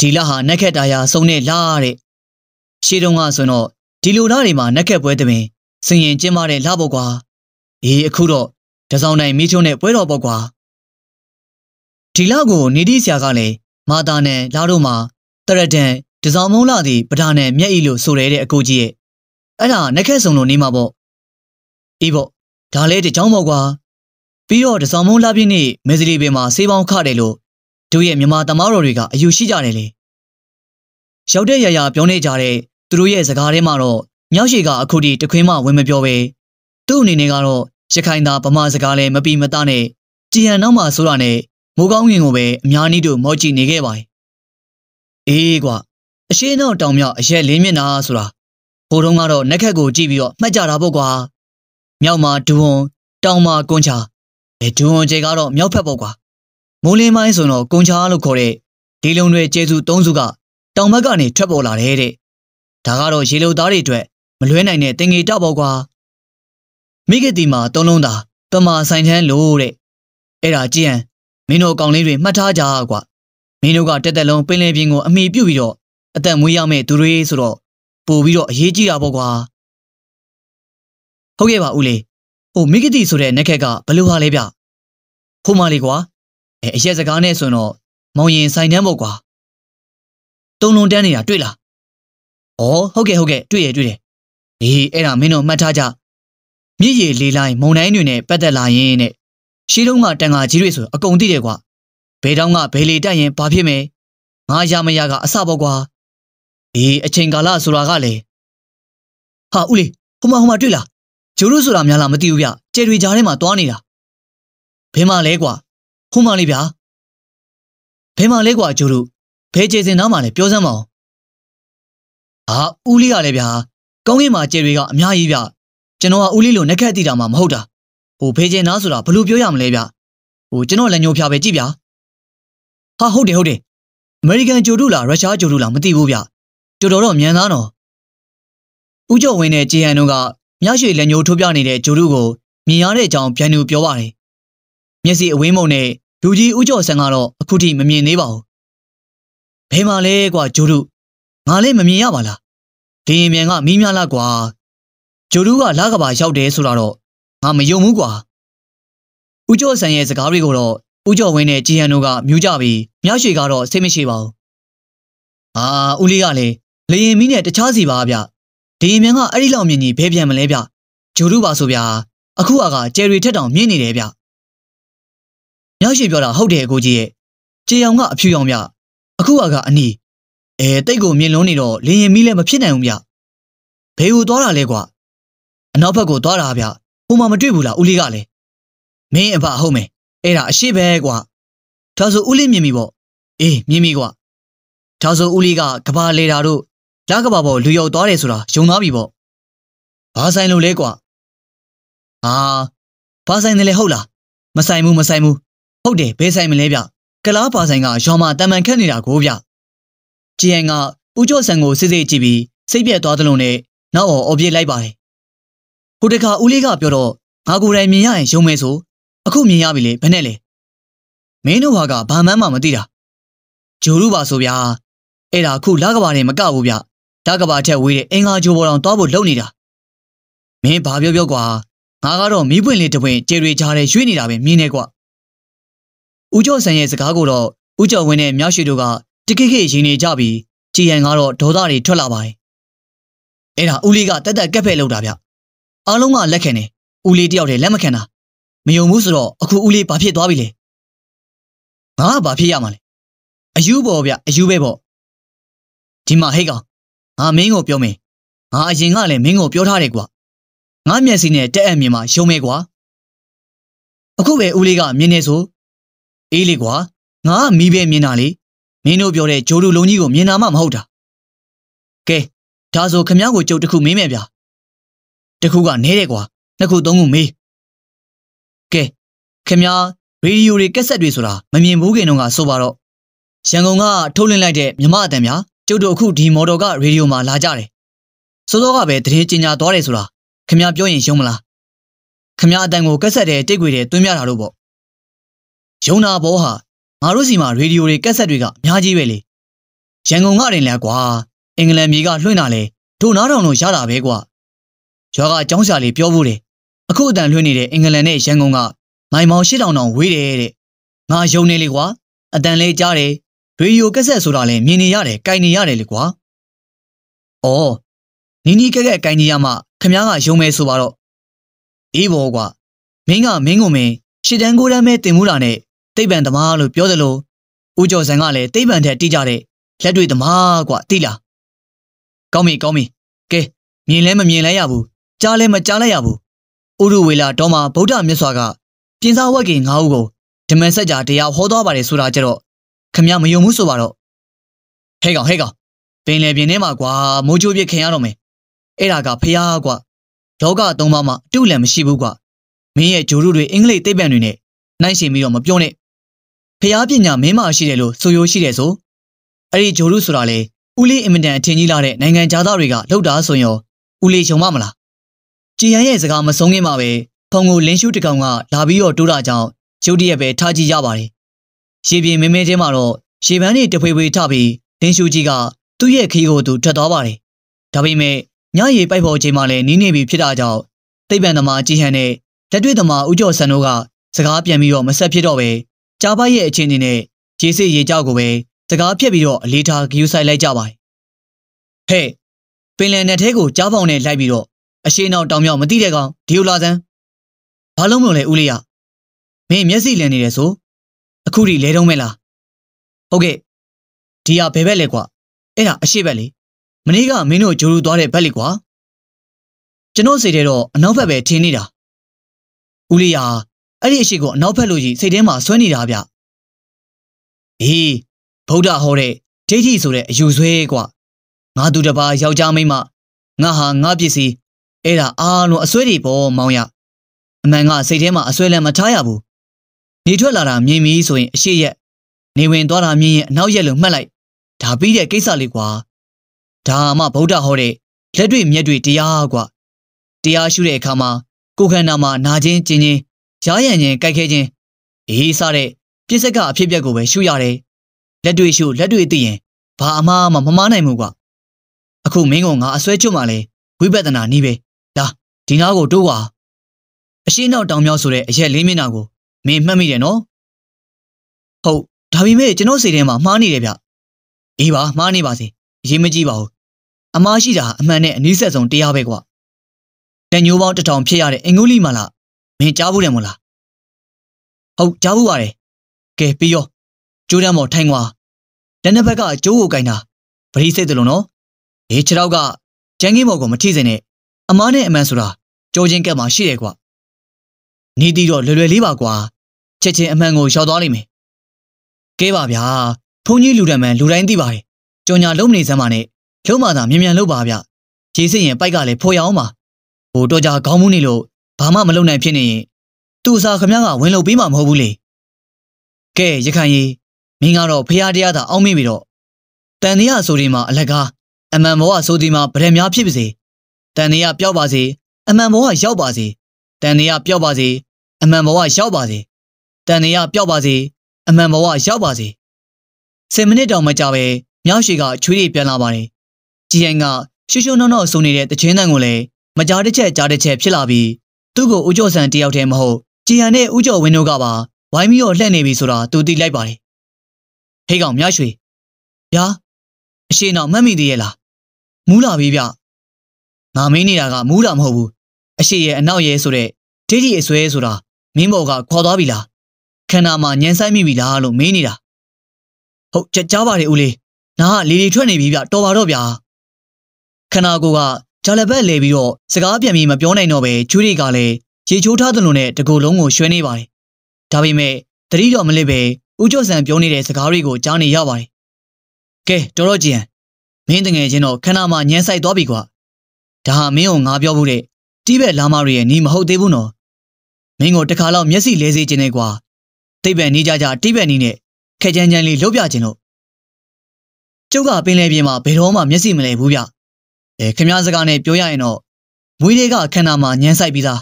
ဒီလဟာနက်ခက်တာယာစုံနဲ့လာတဲ့ရှေးတုန်းကဆိုတော့ဒီလိုလားတွေမှာနက်ခက်ပွဲတပင်စင်ရင်ကျင်းမတဲ့လာပေါ့ကွာအေးအခုတော့တစောင်းတိုင်းမိချုံနဲ့ပွဲတော်ပေါ့ကွာဒီလောက်ကိုနေဒီဆရာကလည်းမာတာနဲ့လာတို့မှာတရဒန်တစောင်းမုံလာသည်ပဒါနဲ့မျက်ဤလို့ဆိုရတဲ့အကိုကြီးရဲ့အဲ့ဒါနက်ခက်ဆုံးလို့နေမှာပေါ့အေးပေါ့ဒါလဲတချောင်းပေါ့ကွာပြီးတော့တစောင်းမုံလာပြည့်နေ့မဲစလီပင်မှာဆေးပေါင်းခတယ်လို့တို့ရဲ့မြမသမားတော်တွေကအယူရှိကြတယ်လေရောက်တဲ့ရရပြောနေကြတဲ့သူတို့ရဲ့စကားထဲမှာတော့မြောက်ရှိကအခုထိတခွင်းမှဝင်မပြောပဲသူ့အနေနဲ့ကတော့ရခိုင်သာဗမာစကားလည်းမပီမတနဲ့ကြည်ဟန်နောက်မှာဆိုတာနဲ့မိုးကောင်းရင်ကိုပဲအများနည်းတို့မော့ကြည့်နေခဲ့ပါတယ်။အေးကွာအရှိန်တော့တောင်မြောက်အရက်လင်းမြင့်တာဆိုတာခိုးတုံးကတော့နက်ခက်ကို ကြည့်ပြီးတော့မှတ်ကြတာပေါ့ကွာ။မြောက်မှာဒူဝွန်တောင်မှာကွန်ချာအဲဒူဝွန်ကျဲကတော့မြောက်ဖက်ပေါ့ကွာ။မိုးလင်းပိုင်းဆိုတော့ကွန်ချာလို့ခေါ်တဲ့ဒီလုံတွေကျဲစုသုံးစုကတောင်ဘက်ကနေထွက်ပေါ်လာတယ်တဲ့။ဒါကတော့ရေလုံသားတွေအတွက်မလွဲနိုင်တဲ့တင်ငေတောက်ပေါ့ကွာ။မိခင်တီမှာသုံးလုံးသာတမာဆိုင်ချမ်းလို့တဲ့အဲ့ဒါကြည့်ဟန်မင်းတို့ကောင်လေးတွေမှတ်ထားကြကွာမင်းတို့ကတက်တက်လုံးပင်လယ်ပြင်ကိုအမိပြုတ်ပြီးတော့အသက်မွေးရမယ့်သူတွေဆိုတော့ပို့ပြီးတော့အရေးကြီးတာပေါ့ကွာဟုတ်ကဲ့ပါဦးလေးဟိုမိခင်တီဆိုတဲ့နက်ခက်ကဘလို့ဟာလဲဗျဟိုမလေးကွာအဲအရက်စကားနဲ့ဆိုတော့မောင်ရင်ဆိုင်တန်းပေါ့ကွာတုံလုံးတန်းနေတာတွေ့လားဩဟုတ်ကဲ့ဟုတ်ကဲ့တွေ့ရတွေ့တယ်ဟေးအဲ့ဒါမင်းတို့မှတ်ထားကြမြစ်ရည်လေးလိုင်းမုံတိုင်းတွေနဲ့ပတ်သက်လာရင်တဲ့ရှေးတုန်းကတန်ဃာကြီးတွေဆိုအကုန်သိတယ်ကွာဘဲတောင်းကဘဲလေတက်ရင်ဘာဖြစ်မယ်ငါရမရကအစပေါ့ကွာအေးအချိန်ကာလဆိုတာကလေဟာဦးလေးဟိုမှာဟိုမှာတွေ့လားဂျိုးတို့ဆိုတာများလားမသိဘူးဗျကျဲတွေကြားထဲမှာသွားနေတာဘဲမလဲကွာဟိုမှာလေဗျာဘဲမလဲကွာဂျိုးတို့ဘဲကျေစင်သားမှာလေပြောစမ်းပါအောင်ဟာဦးလေးကလည်းဗျာကောင်းကင်မှာကျဲတွေကအများကြီးဗျကျွန်တော်ကဦးလေးလိုနှက်ခတ်တိတာမှမဟုတ်တာဟိုဖေးကျင်သားဆိုတာဘယ်လိုပြောရမလဲဗျဟိုကျွန်တော်လက်ညှိုးဖြာပဲကြည့်ဗျဟာဟုတ်တယ်ဟုတ်တယ်အမေရိကန်ဂျိုတူလားရုရှားဂျိုတူလားမသိဘူးဗျတော်တော်တော့မြန်သားနော်ဦးကျော်ဝင်းနဲ့ဂျေဟန်တို့ကမြရွှေလက်ညှိုးထိုးပြနေတဲ့ဂျိုတူကိုမြင်ရတဲ့အကြောင်းပြန်သူပြောပါတယ်မျက်စိအဝင်းမုံနဲ့လူကြီးဦးကျော်ဆန်ကတော့အခုထိမမြင်သေးပါဘူးဘယ်မှာလဲကွာဂျိုတူငါလည်းမမြင်ရပါလားဒင်းရင်မြန်ကမီးများလားကွာဂျိုဒူးကလကဘာရောက်တယ်ဆိုတာတော့ငါမယုံဘူးကွာဦးကျော်ဆန်ရဲ့စကားတွေကိုတော့ဦးကျော်ဝင်းနဲ့ကြည်ဟန်တို့ကမြူးကြပြီးမြရွှေကတော့စိတ်မရှိပါဘူးအာဦးလေးကလည်းလေရင်မီးနဲ့တခြားစီပါဗျဒီရင်မြန်ကအဲ့ဒီလောက်မြင်ကြီးဘဲပြန်မလဲဗျဂျိုဒူးပါဆိုဗျာအခုကကကျယ်ရီထက်တောင်မြင့်နေတယ်ဗျမြရွှေပြောတာဟုတ်တယ်အကိုကြီးရဲ့ကြေအောင်ကအဖြူရောင်ဗျအခုကကအနီအဲတိတ်ကိုမြင်လုံးနေတော့လေရင်မီးလည်းမဖြစ်နိုင်ဘူးဗျဘဲဟူသွားတာလဲကွာအနောက်ဘက်ကိုသွားတာဗျဟိုမှာမတွေ့ဘူးလားဦးလေးကလည်းမင်းအဖဟုတ်မယ်အဲ့ဒါအရှိပဲကွာဒါဆိုဦးလေးမြင်ပြီပေါ့အေးမြင်ပြီကွာဒါဆိုဦးလေးကကဘာလေတာတို့လက်ကဘာပေါ်လူရောက်သွားတယ်ဆိုတာယုံသွားပြီပေါ့ဘာဆိုင်လို့လဲကွာအာဘာဆိုင်တယ်လဲဟုတ်လားမဆိုင်ဘူးမဆိုင်ဘူးဟုတ်တယ်ဘယ်ဆိုင်မလဲဗျကလားဘာဆိုင်ကရွာမှာတာမန်ခတ်နေတာကိုဗျကြည်ရန်ကဦးကျော်ဆန်ကိုစစ်စစ်ကြည့်ပြီးစိတ်ပြတ်သွားသလိုနဲ့နောက်အောင်အော်ပြေးလိုက်ပါတယ်ိုတခါဦးလေးကပြောတော့ငါကိုယ်တိုင်မြင်ရရင်ယုံမယ်ဆိုအခုမြင်ရပြီလေဘယ်နဲ့လဲမင်းတို့ဟာကဘာမှန်းမှမသိတာဂျိုရုပါဆိုဗျာအဲ့ဒါအခုလကဘာနဲ့မကဘူးဗျလကဘာထက်ဝေးတဲ့အင်္ဂါဂျိုပေါ်တော်သွားဖို့လုပ်နေတာမင်းဘာပြောပြောကွာငါကတော့မီးပွင့်လေးတစ်ပွင့်ကျေတွေကြားထဲရွေ့နေတာပဲမြင်နေကွာဦးကျော်ဆန်ရဲ့စကားကိုတော့ဦးကျော်ဝင်းနဲ့မြောက်ရွှေတို့ကတခိခိရင်နေကြပြီးကြည်ရန်ကတော့ဒေါသတွေထွက်လာပါတယ်အဲ့ဒါဦးလေးကတက်တက်ကက်ဖဲလောက်တာဗျအားလုံးကလက်ခံတယ်ဦးလေးတယောက်တည်းလက်မခံတာမယုံဘူးဆိုတော့အခုဦးလေးဘာဖြစ်သွားပြီလဲငါကဘာဖြစ်ရမှာလဲအယူပေါ်ဗျအယူပဲပေါ့ဒီမှာဟိတ်ကောင်ငါမင်းကိုပြောမင်းငါအရင်ကလည်းမင်းကိုပြောထားတယ်ကွာငါမျက်စိနဲ့တက်အံ့မြင်မှယုံမယ်ကွာအခုပဲဦးလေးကမြင်နေဆိုအေးလေကွာငါကမီးပဲမြင်တာလေမင်းတို့ပြောတဲ့ဂျိုးတူလုံးကြီးကိုမြင်တာမှမဟုတ်တာကဲဒါဆိုခမ ्या ကိုကြုတ်တခုမင်းမယ်ဗျာတစ်ခုကနဲတယ်ကွာနှစ်ခုသုံးခုမေးကဲခင်ဗျာရေဒီယိုတွေကက်ဆက်တွေဆိုတာမမြင်ဘူးခင်တော့ကဆိုပါတော့ရန်ကုန်ကထုတ်လွှင့်လိုက်တဲ့မြမအတန်များကျုပ်တို့အခုဒီမော်တော်ကရေဒီယိုမှာလာကြတယ်စိုးစောကပဲတရေကျင်ညာသွားတယ်ဆိုတာခင်ဗျာပြောရင်ယုံမလားခင်ဗျာအတန်ကိုကက်ဆက်တဲ့တိတ်ွေတဲ့တွင်းပြတာလို့ပေါ့ယုံနာဘောဟာငါတို့စီမှာရေဒီယိုတွေကက်ဆက်တွေကအများကြီးပဲလေရန်ကုန်ကတင်လဲကွာ အင်္ဂလန်မြေကလွှင့်တာလေတို့နားထောင်လို့ရတာပဲကွာရွာကအကြောင်းစာလေးပြောဖို့တယ်အခုအတန်လွှင့်နေတဲ့အင်္ဂလန်နဲ့ရန်ကုန်က မိုင်မောင်၈000တောင်ဝေးတယ်တဲ့ငါယုံနေလေကွာအတန်လေးကြားတယ်ရေဒီယိုကက်ဆက်ဆိုတာလည်းမြင်နေရတယ်၊ကြင်နေရတယ်လေကွာ။အော်နီနီကက်ကက်ကင်ကြီးရမှခမားကယုံမဲဆိုပါတော့။အေးဘောကွာမင်းကမင်းကိုမင်းရှစ်တန်းကိုတန်းပဲတင်မှုတာနဲ့တိတ်ပံသမားလို့ပြောသလိုဦးကျော်စံကလည်းတိတ်ပံထက်တိကြတဲ့လက်တွေ့သမားကွာတိလား။ကောင်းပြီကောင်းပြီ။ကဲမြင်လဲမမြင်လဲရဘူးကြားလဲမကြားလိုက်ရဘူး။ဥရုဝေလာတော်မှာဗုဒ္ဓမြတ်စွာကပြင်စာဝက်ကင်၅ဦးကိုဓမ္မစကြာတရားဟောသွားပါတယ်ဆိုတာကြတော့ခမရမယုံဘူးဆိုပါတော့။ဟဲ့ကောင်ဟဲ့ကောင်ပင်လေပြင်းထဲမှာကွာမိုးချိုးပြစ်ခင်ရတော့မယ်။အဲ့ဒါကဖျားကွာလောကသုံးပါးမှာအတုလည်းမရှိဘူးကွာ။မင်းရဲ့ဂျိုရုတွေအင်္ဂလိပ်သိပ္ပံတွေနဲ့နှိုင်းရှင်ပြီးတော့မပြောနဲ့။ဖျားပညာမင်းမရှိတယ်လို့ဆိုရိုးရှိတယ်ဆို။အဲ့ဒီဂျိုရုဆိုတာလေဦးလေးအင်မတန်အထင်ကြီးလာတဲ့နိုင်ငံသားတွေကလှုပ်တာဆိုရင်ဦးလေးယုံမမလားကြည်ရန်ရဲ့စကားမဆုံးခင်မှာပဲဖုံကိုလင်းရှုတကောင်ကလာပြီးတော့တိုးတာကြောင့်ရုတ်တရက်ပဲထားကြည့်ရပါတယ်။ရေပြင်မဲမဲထဲမှာတော့ရေပန်းတွေတဖွေဖွေထပြီးလင်းရှုကြီးကသူ့ရဲ့ခီးကိုသူထွက်သွားပါတယ်။ဒါပေမဲ့ညရေပိုက်ဖို့ချိန်မှာလည်းနီးနေပြီဖြစ်တာကြောင့်သိပ္ပံသမားကြည်ဟန်နဲ့လက်တွေ့သမားဦးကျော်စံတို့ကစကားပြန်ပြီးတော့မဆက်ဖြစ်တော့ပဲကြားပိုက်ရဲ့အခြေအနေနဲ့ရေစစ်ရေကြောက်ကိုပဲစကားဖြတ်ပြီးတော့အလေးထားဂယူဆိုင်လိုက်ကြပါတယ်။ဟဲ့ပင်လယ်နယ်ထဲကိုကြားပေါင်နဲ့လိုက်ပြီးတော့အရှိန်အောင်တောင်မြောက်မတိတဲ့ကောင်ဒီလိုလာစမ်းဘာလုံးမလို့လဲဦးလေးရမင်းမျက်စိလည်နေတယ်ဆိုအခုထိလဲတော့မဲလားဟုတ်ကဲ့ဒီဟာဘယ်ဘက်လဲကွာအဲ့ဒါအရှိဘက်လေမနေ့ကမင်းတို့ဂျိုလူသွားတဲ့ဘက်လေကွာကျွန်တော်စိတ်ထဲတော့အနောက်ဘက်ပဲထင်နေတာဦးလေးရအဲ့ဒီအရှိကိုအနောက်ဘက်လို့ကြီးစိတ်ထဲမှာဆွဲနေတာဗျဟေးဗုဒ္ဓဟောတဲ့ဒိဋ္ဌိဆိုတဲ့အယူဆွဲကွာငါသူတစ်ပါးယောက်ျားမိန်းမငါဟာငါပစ္စည်းအဲ့ဒါအားလုံးအဆွဲတွေပေါ်မောင်းရအမှန်ကစိတ်ထဲမှာအဆွဲလည်းမထားရဘူးနေထွက်လာတာမြင်ပြီဆိုရင်အရှိရက်နေဝင်သွားတာမြင်ရင်အနောက်ရက်လို့မှတ်လိုက်ဒါပြီးတဲ့ကိစ္စလေးကွာဒါမှဗုဒ္ဓဟောတဲ့လက်တွေ့မျက်တွေ့တရားကွာတရားရှုတဲ့အခါမှာကိုယ်ခန္ဓာမှာနာခြင်းကျင်ခြင်းရားရံခြင်းကြိုက်ခဲခြင်းအေးစားတဲ့ပြစ်စက်ကအဖြစ်အပျက်ကိုပဲရှုရတယ်လက်တွေ့ရှုလက်တွေ့သိရင်ဘာအမှားမှမမှားနိုင်ဘူးကွာအခုမင်းကငါအစွဲကျွတ်မှလဲဝိပဿနာနည်းပဲ။ဒါဒီနားကိုတိုးပါ။အရှိနောက်တောင်မြောက်ဆိုတဲ့အရက်လေးမျက်နှာကိုမင်းမှတ်မိတယ်နော်။ဟုတ်ဒါပေမဲ့ကျွန်တော်စိတ်ထဲမှာမှားနေတယ်ဗျ။အေးပါမှားနေပါစေ။အရေးမကြီးပါဘူး။အမားရှိတာအမှန်နဲ့အနည်းဆက်ဆုံးတရားပဲကွာ။တညိုးပေါင်းတထောင်ဖြစ်ရတဲ့အင်္ဂုလိမာလာမင်းကြားဘူးတယ်မို့လား။ဟုတ်ကြားဘူးပါတယ်။ကဲပြီးရောကျိုးတမ်းမော်ထိုင်ကွာ။လက်နှစ်ဘက်က ကျိုးကိုကင်တာပရိစိတ်တယ်လို့နော်။အေးခြေတော့ကကျန်းကင်းမော်ကိုမထိစင်နဲ့အမားနဲ့အမှန်ဆိုတာကြောချင်းကက်မှာရှိတယ်ကွာနေတီတော့လွယ်လွယ်လေးပါကွာချက်ချင်းအမှန်ကို ရောက်သွားလိမ့်မယ်ကဲပါဗျာဘုန်းကြီးလူတံမန်လူတိုင်းသိပါတယ်ကြော်ညာလုံးမနေစမ်းပါနဲ့လုံးမသာမြန်မြန်လုပ်ပါဗျခြေစစ်ရင်ပိုက်ကလည်းဖော်ရအောင်ပါဟိုတော့ကြာခေါင်းမူးနေလို့ဘာမှမလုပ်နိုင်ဖြစ်နေရင်သူ့အစာခမရကဝင်လို့ပေးမှာမဟုတ်ဘူးလေကဲရခိုင်ကြီးမင်းကတော့ဖရာတရားသာအောင်းမိပြီတော့တန်တရားဆိုဒီမှာအလကားအမှန်ဘောကဆိုဒီမှာဗရံများဖြစ်ပါစေတန်တွေကပျောက်ပါစေအမှန်ဘဝရောက်ပါစေတန်တွေကပျောက်ပါစေအမှန်ဘဝရောက်ပါစေတန်တွေကပျောက်ပါစေအမှန်ဘဝရောက်ပါစေ10မိနစ်တောင်မကြာပဲမြောက်ရှိကချွေးတွေပြန်လာပါတယ်ကြီးဟန်က ရှုရှုနှောနှောဆုံနေတဲ့တခြင်းတန်ကိုလည်းမကြားတစ်ချက်ကြားတစ်ချက်ဖြစ်လာပြီးသူ့ကိုဦးကျော်ဆန်တယောက်တည်းမဟုတ်ကြီးဟန်နဲ့ဦးကျော်ဝင်းတို့ကပါဝိုင်းပြီးတော့လှည့်နေပြီဆိုတာသူသိလိုက်ပါတယ်ဟေးကောင်မြောက်ရွှေဗျာအရှိန်အောင်မှတ်မိသေးရဲ့လားမူးလာပြီဗျငါမင်းနေတာကမူးတာမဟုတ်ဘူးအရှိရဲ့အနောက်ရဲ့ဆိုတဲ့ဒိဋ္ဌိအစွဲဆိုတာမင်းဘော်ကခေါ်သွားပြီလားခန္ဓာမှာညံဆိုင်မိပြီလားလို့မင်းနေတာဟုတ်ကြားပါတယ်ဦးလေးနာကလေလေထွက်နေပြီဗျတော်ပါတော့ဗျာခန္ဓာကိုယ်ကဂျာလဘက်လဲပြီးတော့စကားပြန်ပြီးမပြောနိုင်တော့ပဲချွေးတွေကလည်းရေချိုးထားသလိုနဲ့တကူလုံးကိုရွှဲနေပါတယ်ဒါပေမဲ့တတိတော်မလစ်ပဲဦးကျော်စံပြောနေတဲ့စကားတွေကိုကြားနေရပါတယ်ကဲတော်တော်ကြည်ဟန်မင်းတငယ်ချင်းတော့ခန္ဓာမှာညံဆိုင်သွားပြီကွာဒါဟာမင်းကိုငါပြောဖို့တဲ့တိဘက်လာမတွေရဲ့ညီမဟုတ်သေးဘူးနော်မင်းကိုတခါလောက်မျက်စိလဲစေခြင်းနဲ့ကွာတိဘက်နေကြကြတိဘက်နီးနဲ့ခက်ကြမ်းကြမ်းလေးလှုပ်ပြခြင်းလို့ကျုပ်ကပင်လယ်ပြင်မှာဘယ်တော့မှမျက်စိမလဲဘူးဗျအဲခမည်းစကားနဲ့ပြောရရင်တော့မွေးတွေကခန္ဓာမှာညှမ်းဆိုင်ပြီးသား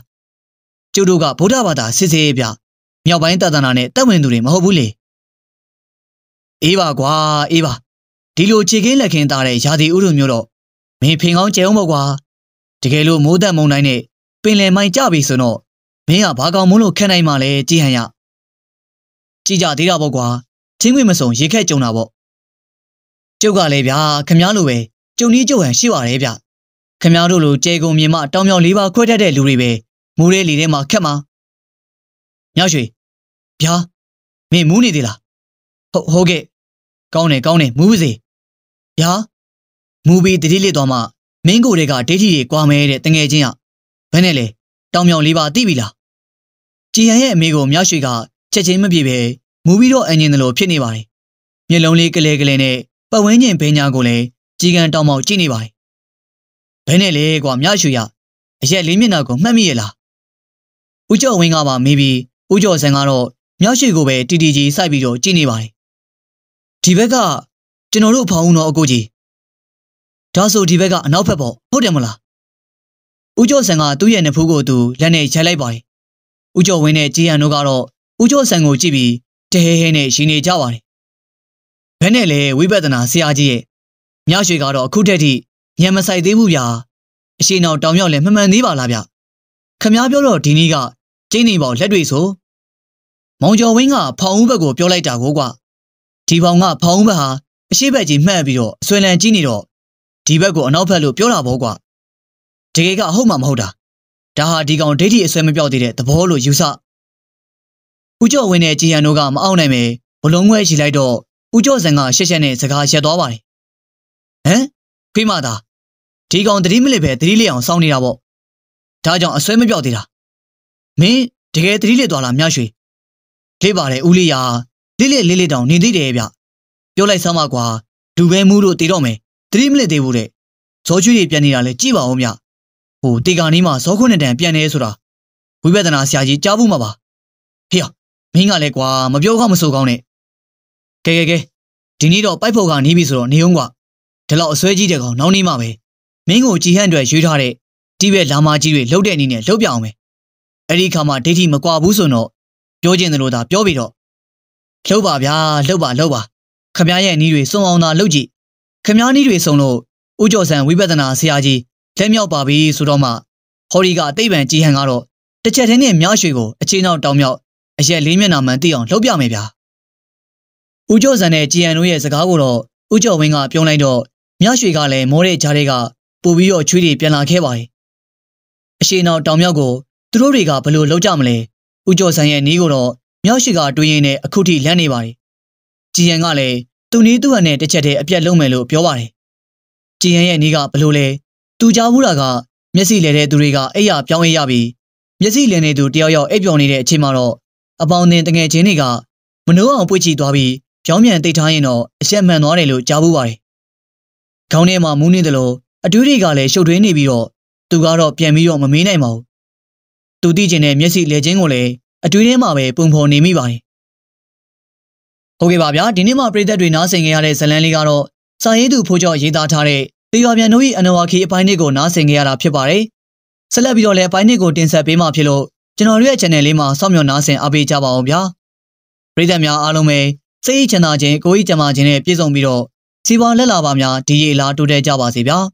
ကျုပ်တို့ကဗုဒ္ဓဘာသာစစ်စေးပြမြောက်ပိုင်းသာသနာနဲ့တပ်ဝင်သူတွေမဟုတ်ဘူးလေအေးပါကွာအေးပါဒီလိုခြေခင်းလက်ခင်းသားတဲ့ရာသီဥတုမျိုးတော့မင်းဖင်ကောင်းကျဲအောင်ပေါ့ကွာတကယ်လို့မိုးတက်မုန်တိုင်းနဲ့ပင်လယ်မိုင်းကြပြီဆိုတော့မင်းကဘာကောင်မလို့ခက်နိုင်မှလဲကြည်ဟန်ရကြည်ကြသေးတာပေါ့ကွာချင်းခွေမစုံရေခက်ကြုံတာပေါ့ကျုပ်ကလည်းဗျာခမားလိုပဲကျုံကြီးကျုံဟန်ရှိပါတယ်ဗျခမားတို့လိုကြဲကုံမြင်မတောင်မြောင်လေးပါခွဲတတ်တဲ့လူတွေပဲမိုးရဲလေထဲမှာခက်မှာညရွှေဗျာမင်းမူးနေသေးလားဟုတ်ဟုတ်ကဲ့ကောင်းတယ်ကောင်းတယ်မူးစေဗျာမူးပြီးတတိလစ်သွားမှမင်းကိုယ်တွေကဒိဋ္ဌိတွေကွာမဲတဲ့တငယ်ချင်းကဘယ်နဲ့လဲတောင်မြောင်လေးပါသိပြီလားကြည်ရန်ရဲ့အမေကိုမြောက်ရွှေကချက်ချင်းမပြေပဲမူပြီးတော့အင်ဂျင်တလို့ဖြစ်နေပါတယ်မျက်လုံးလေးကလေးကလေးနဲ့ပတ်ဝန်းကျင်ဘေးညာကိုလည်းကြီးကန်တောင်မောင်ကြည့်နေပါတယ်ဘယ်နဲ့လဲကွာမြောက်ရွှေရအရက်လေးမျက်နှာကိုမှတ်မိရဲ့လားဦးကျော်ဝင်းကပါမေးပြီးဦးကျော်စံကတော့မြောက်ရွှေကိုပဲတီတီကြီးစိုက်ပြီးတော့ကြည့်နေပါတယ်ဒီဘက်ကကျွန်တော်တို့ဖောင်းဦးတော်အကိုကြီးဒါဆိုဒီဘက်ကအနောက်ဘက်ပေါ့ဟုတ်တယ်မလားဦးကျော်ဆန်ကသူ့ရဲ့နဖူးကိုသူလက်နဲ့ရိုက်လိုက်ပါတယ်ဦးကျော်ဝင်းနဲ့ကြေးရန်တို့ကတော့ဦးကျော်ဆန်ကိုကြည့်ပြီးတဟဲဟဲနဲ့ရှင်နေကြပါတယ်ဘဲနဲ့လည်းဝိပဿနာဆရာကြီးရဲ့မြရွှေကတော့အခုတည်းထိညံမဆိုင်သေးဘူးဗျာအရှိန်အောင်တောင်မြောက်လည်းမမှန်သေးပါလားဗျခမားပြောတော့ဒီနေ့ကကျင်းနေပေါလက်တွေဆိုမောင်ကျော်ဝင်းကဖောင်ဦးဘက်ကိုပြောလိုက်တာကိုကဒီပေါင်ကဖောင်ဦးဘက်ဟာအရှိဘက်ကြီးမှတ်ပြီးတော့အစွဲလန်ကြီးနေတော့ဒီဘက်ကိုအနောက်ဘက်လို့ပြောတာပေါ့ကွာတကယ်ကဟုတ်မှာမဟုတ်တာဒါဟာဒီကောင်ဒိဋ္ဌိအစွဲမပြောက်သေးတဲ့သဘောလို့ယူဆဦးကျော်ဝင်းနဲ့ကြည်ဟန်တို့ကမအောင်နိုင်ပဲဘလုံးခွဲရှိလိုက်တော့ဦးကျော်စံကရှက်ရှက်နဲ့စကားရက်သွားပါတယ်ဟမ်ဖေးမသာဒီကောင်တတိမလစ်ပဲတတိလေးအောင်စောင်းနေတာပေါ့ဒါကြောင့်အစွဲမပြောက်သေးတာမင်းတကယ်တတိလေးသွားလားမြရွှေလေးပါတယ်ဦးလေးရာလေးလေးလေးလေးတောင်နေသေးတယ်ဗျပြောလိုက်စမ်းပါကွာလူပဲမူးတို့တည်တော့မယ်သတိမလစ်သေးဘူးတဲ့ဇောချွေးတွေပြန်နေတာလဲကြည့်ပါဦးမြဟိုတေကာနီးမှာဇောခုနှစ်တန်ပြန်နေဆိုတာဝိပဿနာဆရာကြီးကြားဘူးမှာပါဖေဟာမင်းကလည်းကွာမပြောကောင်းမဆိုကောင်းနဲ့ကဲကဲကဲဒီနေ့တော့ပိုက်ဖို့ကနေပြီဆိုတော့နေအောင်ကွာဒီလောက်အစွဲကြီးတဲ့ကောင်နောက်နေ့မှပဲမင်းကိုကြည်ဟန့်အတွက်ရွေးထားတဲ့တိဘက်လာမကြီးတွေလှုပ်တဲ့အနေနဲ့လှုပ်ပြအောင်မယ်အဲ့ဒီခါမှဒိဋ္ဌိမကွာဘူးဆိုတော့ပြောကျင်တယ်လို့သာပြောပြီးတော့လှုပ်ပါဗျာလှုပ်ပါလှုပ်ပါခမရဲ့အနီးတွေစုံအောင်သာလှုပ်ကြည့်ခမားနီးတွေဆုံးလို့ဦးကျော်စံဝိပဿနာဆရာကြီးလက်မြောက်ပါပြီဆိုတော့မှ ဟော်ရီကအသိဗံကြီးဟန်ကတော့တစ်ချက်တည်းနဲ့မြောက်ရွှေကိုအခြေနောက်တောင်းမြောက်အရက်လေးမျက်နှာမှန်သိအောင်လှုပ်ပြမယ်ဗျာဦးကျော်စံနဲ့ကြီးဟန်တို့ရဲ့စကားကိုတော့ဦးကျော်ဝင်းကပြောလိုက်တော့မြောက်ရွှေကလည်းမောတဲ့ကြားထဲကပူပြီးတော့ချွေးတွေပြန်လာခဲ့ပါတယ်အရှိနောက်တောင်မြောက်ကိုသူတို့တွေကဘလို့လှုပ်ကြမလဲဦးကျော်စံရဲ့နီးကိုတော့မြောက်ရှိကတွင်းရင်နဲ့အခုထိလန့်နေပါတယ်။ကြည်ရန်ကလည်းသူနီးသူ့ဟန်နဲ့တစ်ချက်တည်းအပြက်လုံးမယ်လို့ပြောပါတယ်။ကြည်ရန်ရဲ့နီးကဘလို့လဲသူကြားဘူးတာကမျက်စိလဲတဲ့သူတွေကအိယာပြောင်းရရပြီးမျက်စိလဲနေသူတယောက်ယောက်အိပ်ပျော်နေတဲ့အချိန်မှာတော့အပေါင်းတင်တငယ်ချင်းတွေကမနှိုးအောင်ပွေ့ချီသွားပြီးကြောင်းမြန်တိတ်ထားရင်တော့အရှက်မှန်သွားတယ်လို့ကြားဘူးပါတယ်။ခေါင်းထဲမှာမူးနေတယ်လို့အတွေးတွေကလည်းရှုပ်ထွေးနေပြီးတော့သူကတော့ပြန်ပြီးတော့မမေးနိုင်ပါဘူး။သူသိကျင်တဲ့မျက်စိလဲခြင်းကိုလည်းအတွေးထဲမှာပဲပုံဖော်နေမိပါတယ်ဟုတ်ကဲ့ပါဗျာဒီနေ့မှပြည်သက်တွေနားဆင်ကြရတဲ့ဇလန်းလေးကတော့စာရေးသူဖိုးကျော်ရေးသားထားတဲ့တေရွာပြန်တို့၏အနဝါခီအပိုင်းနှစ်ကိုနားဆင်ကြရတာဖြစ်ပါတယ်ဆက်လက်ပြီးတော့လည်းအပိုင်းနှစ်ကိုတင်ဆက်ပေးမှာဖြစ်လို့ကျွန်တော်တို့ရဲ့ channel လေးမှာစောင့်မျှော်နားဆင်အားပေးကြပါအောင်ဗျာပြည်သက်များအားလုံးပဲစိတ်အချမ်းသာခြင်းကိုယ်ဤကြမ်းမာခြင်းနဲ့ပြည့်စုံပြီးတော့စီပွားလက်လာပါများဒီရေလာတိုးတက်ကြပါစေဗျာ။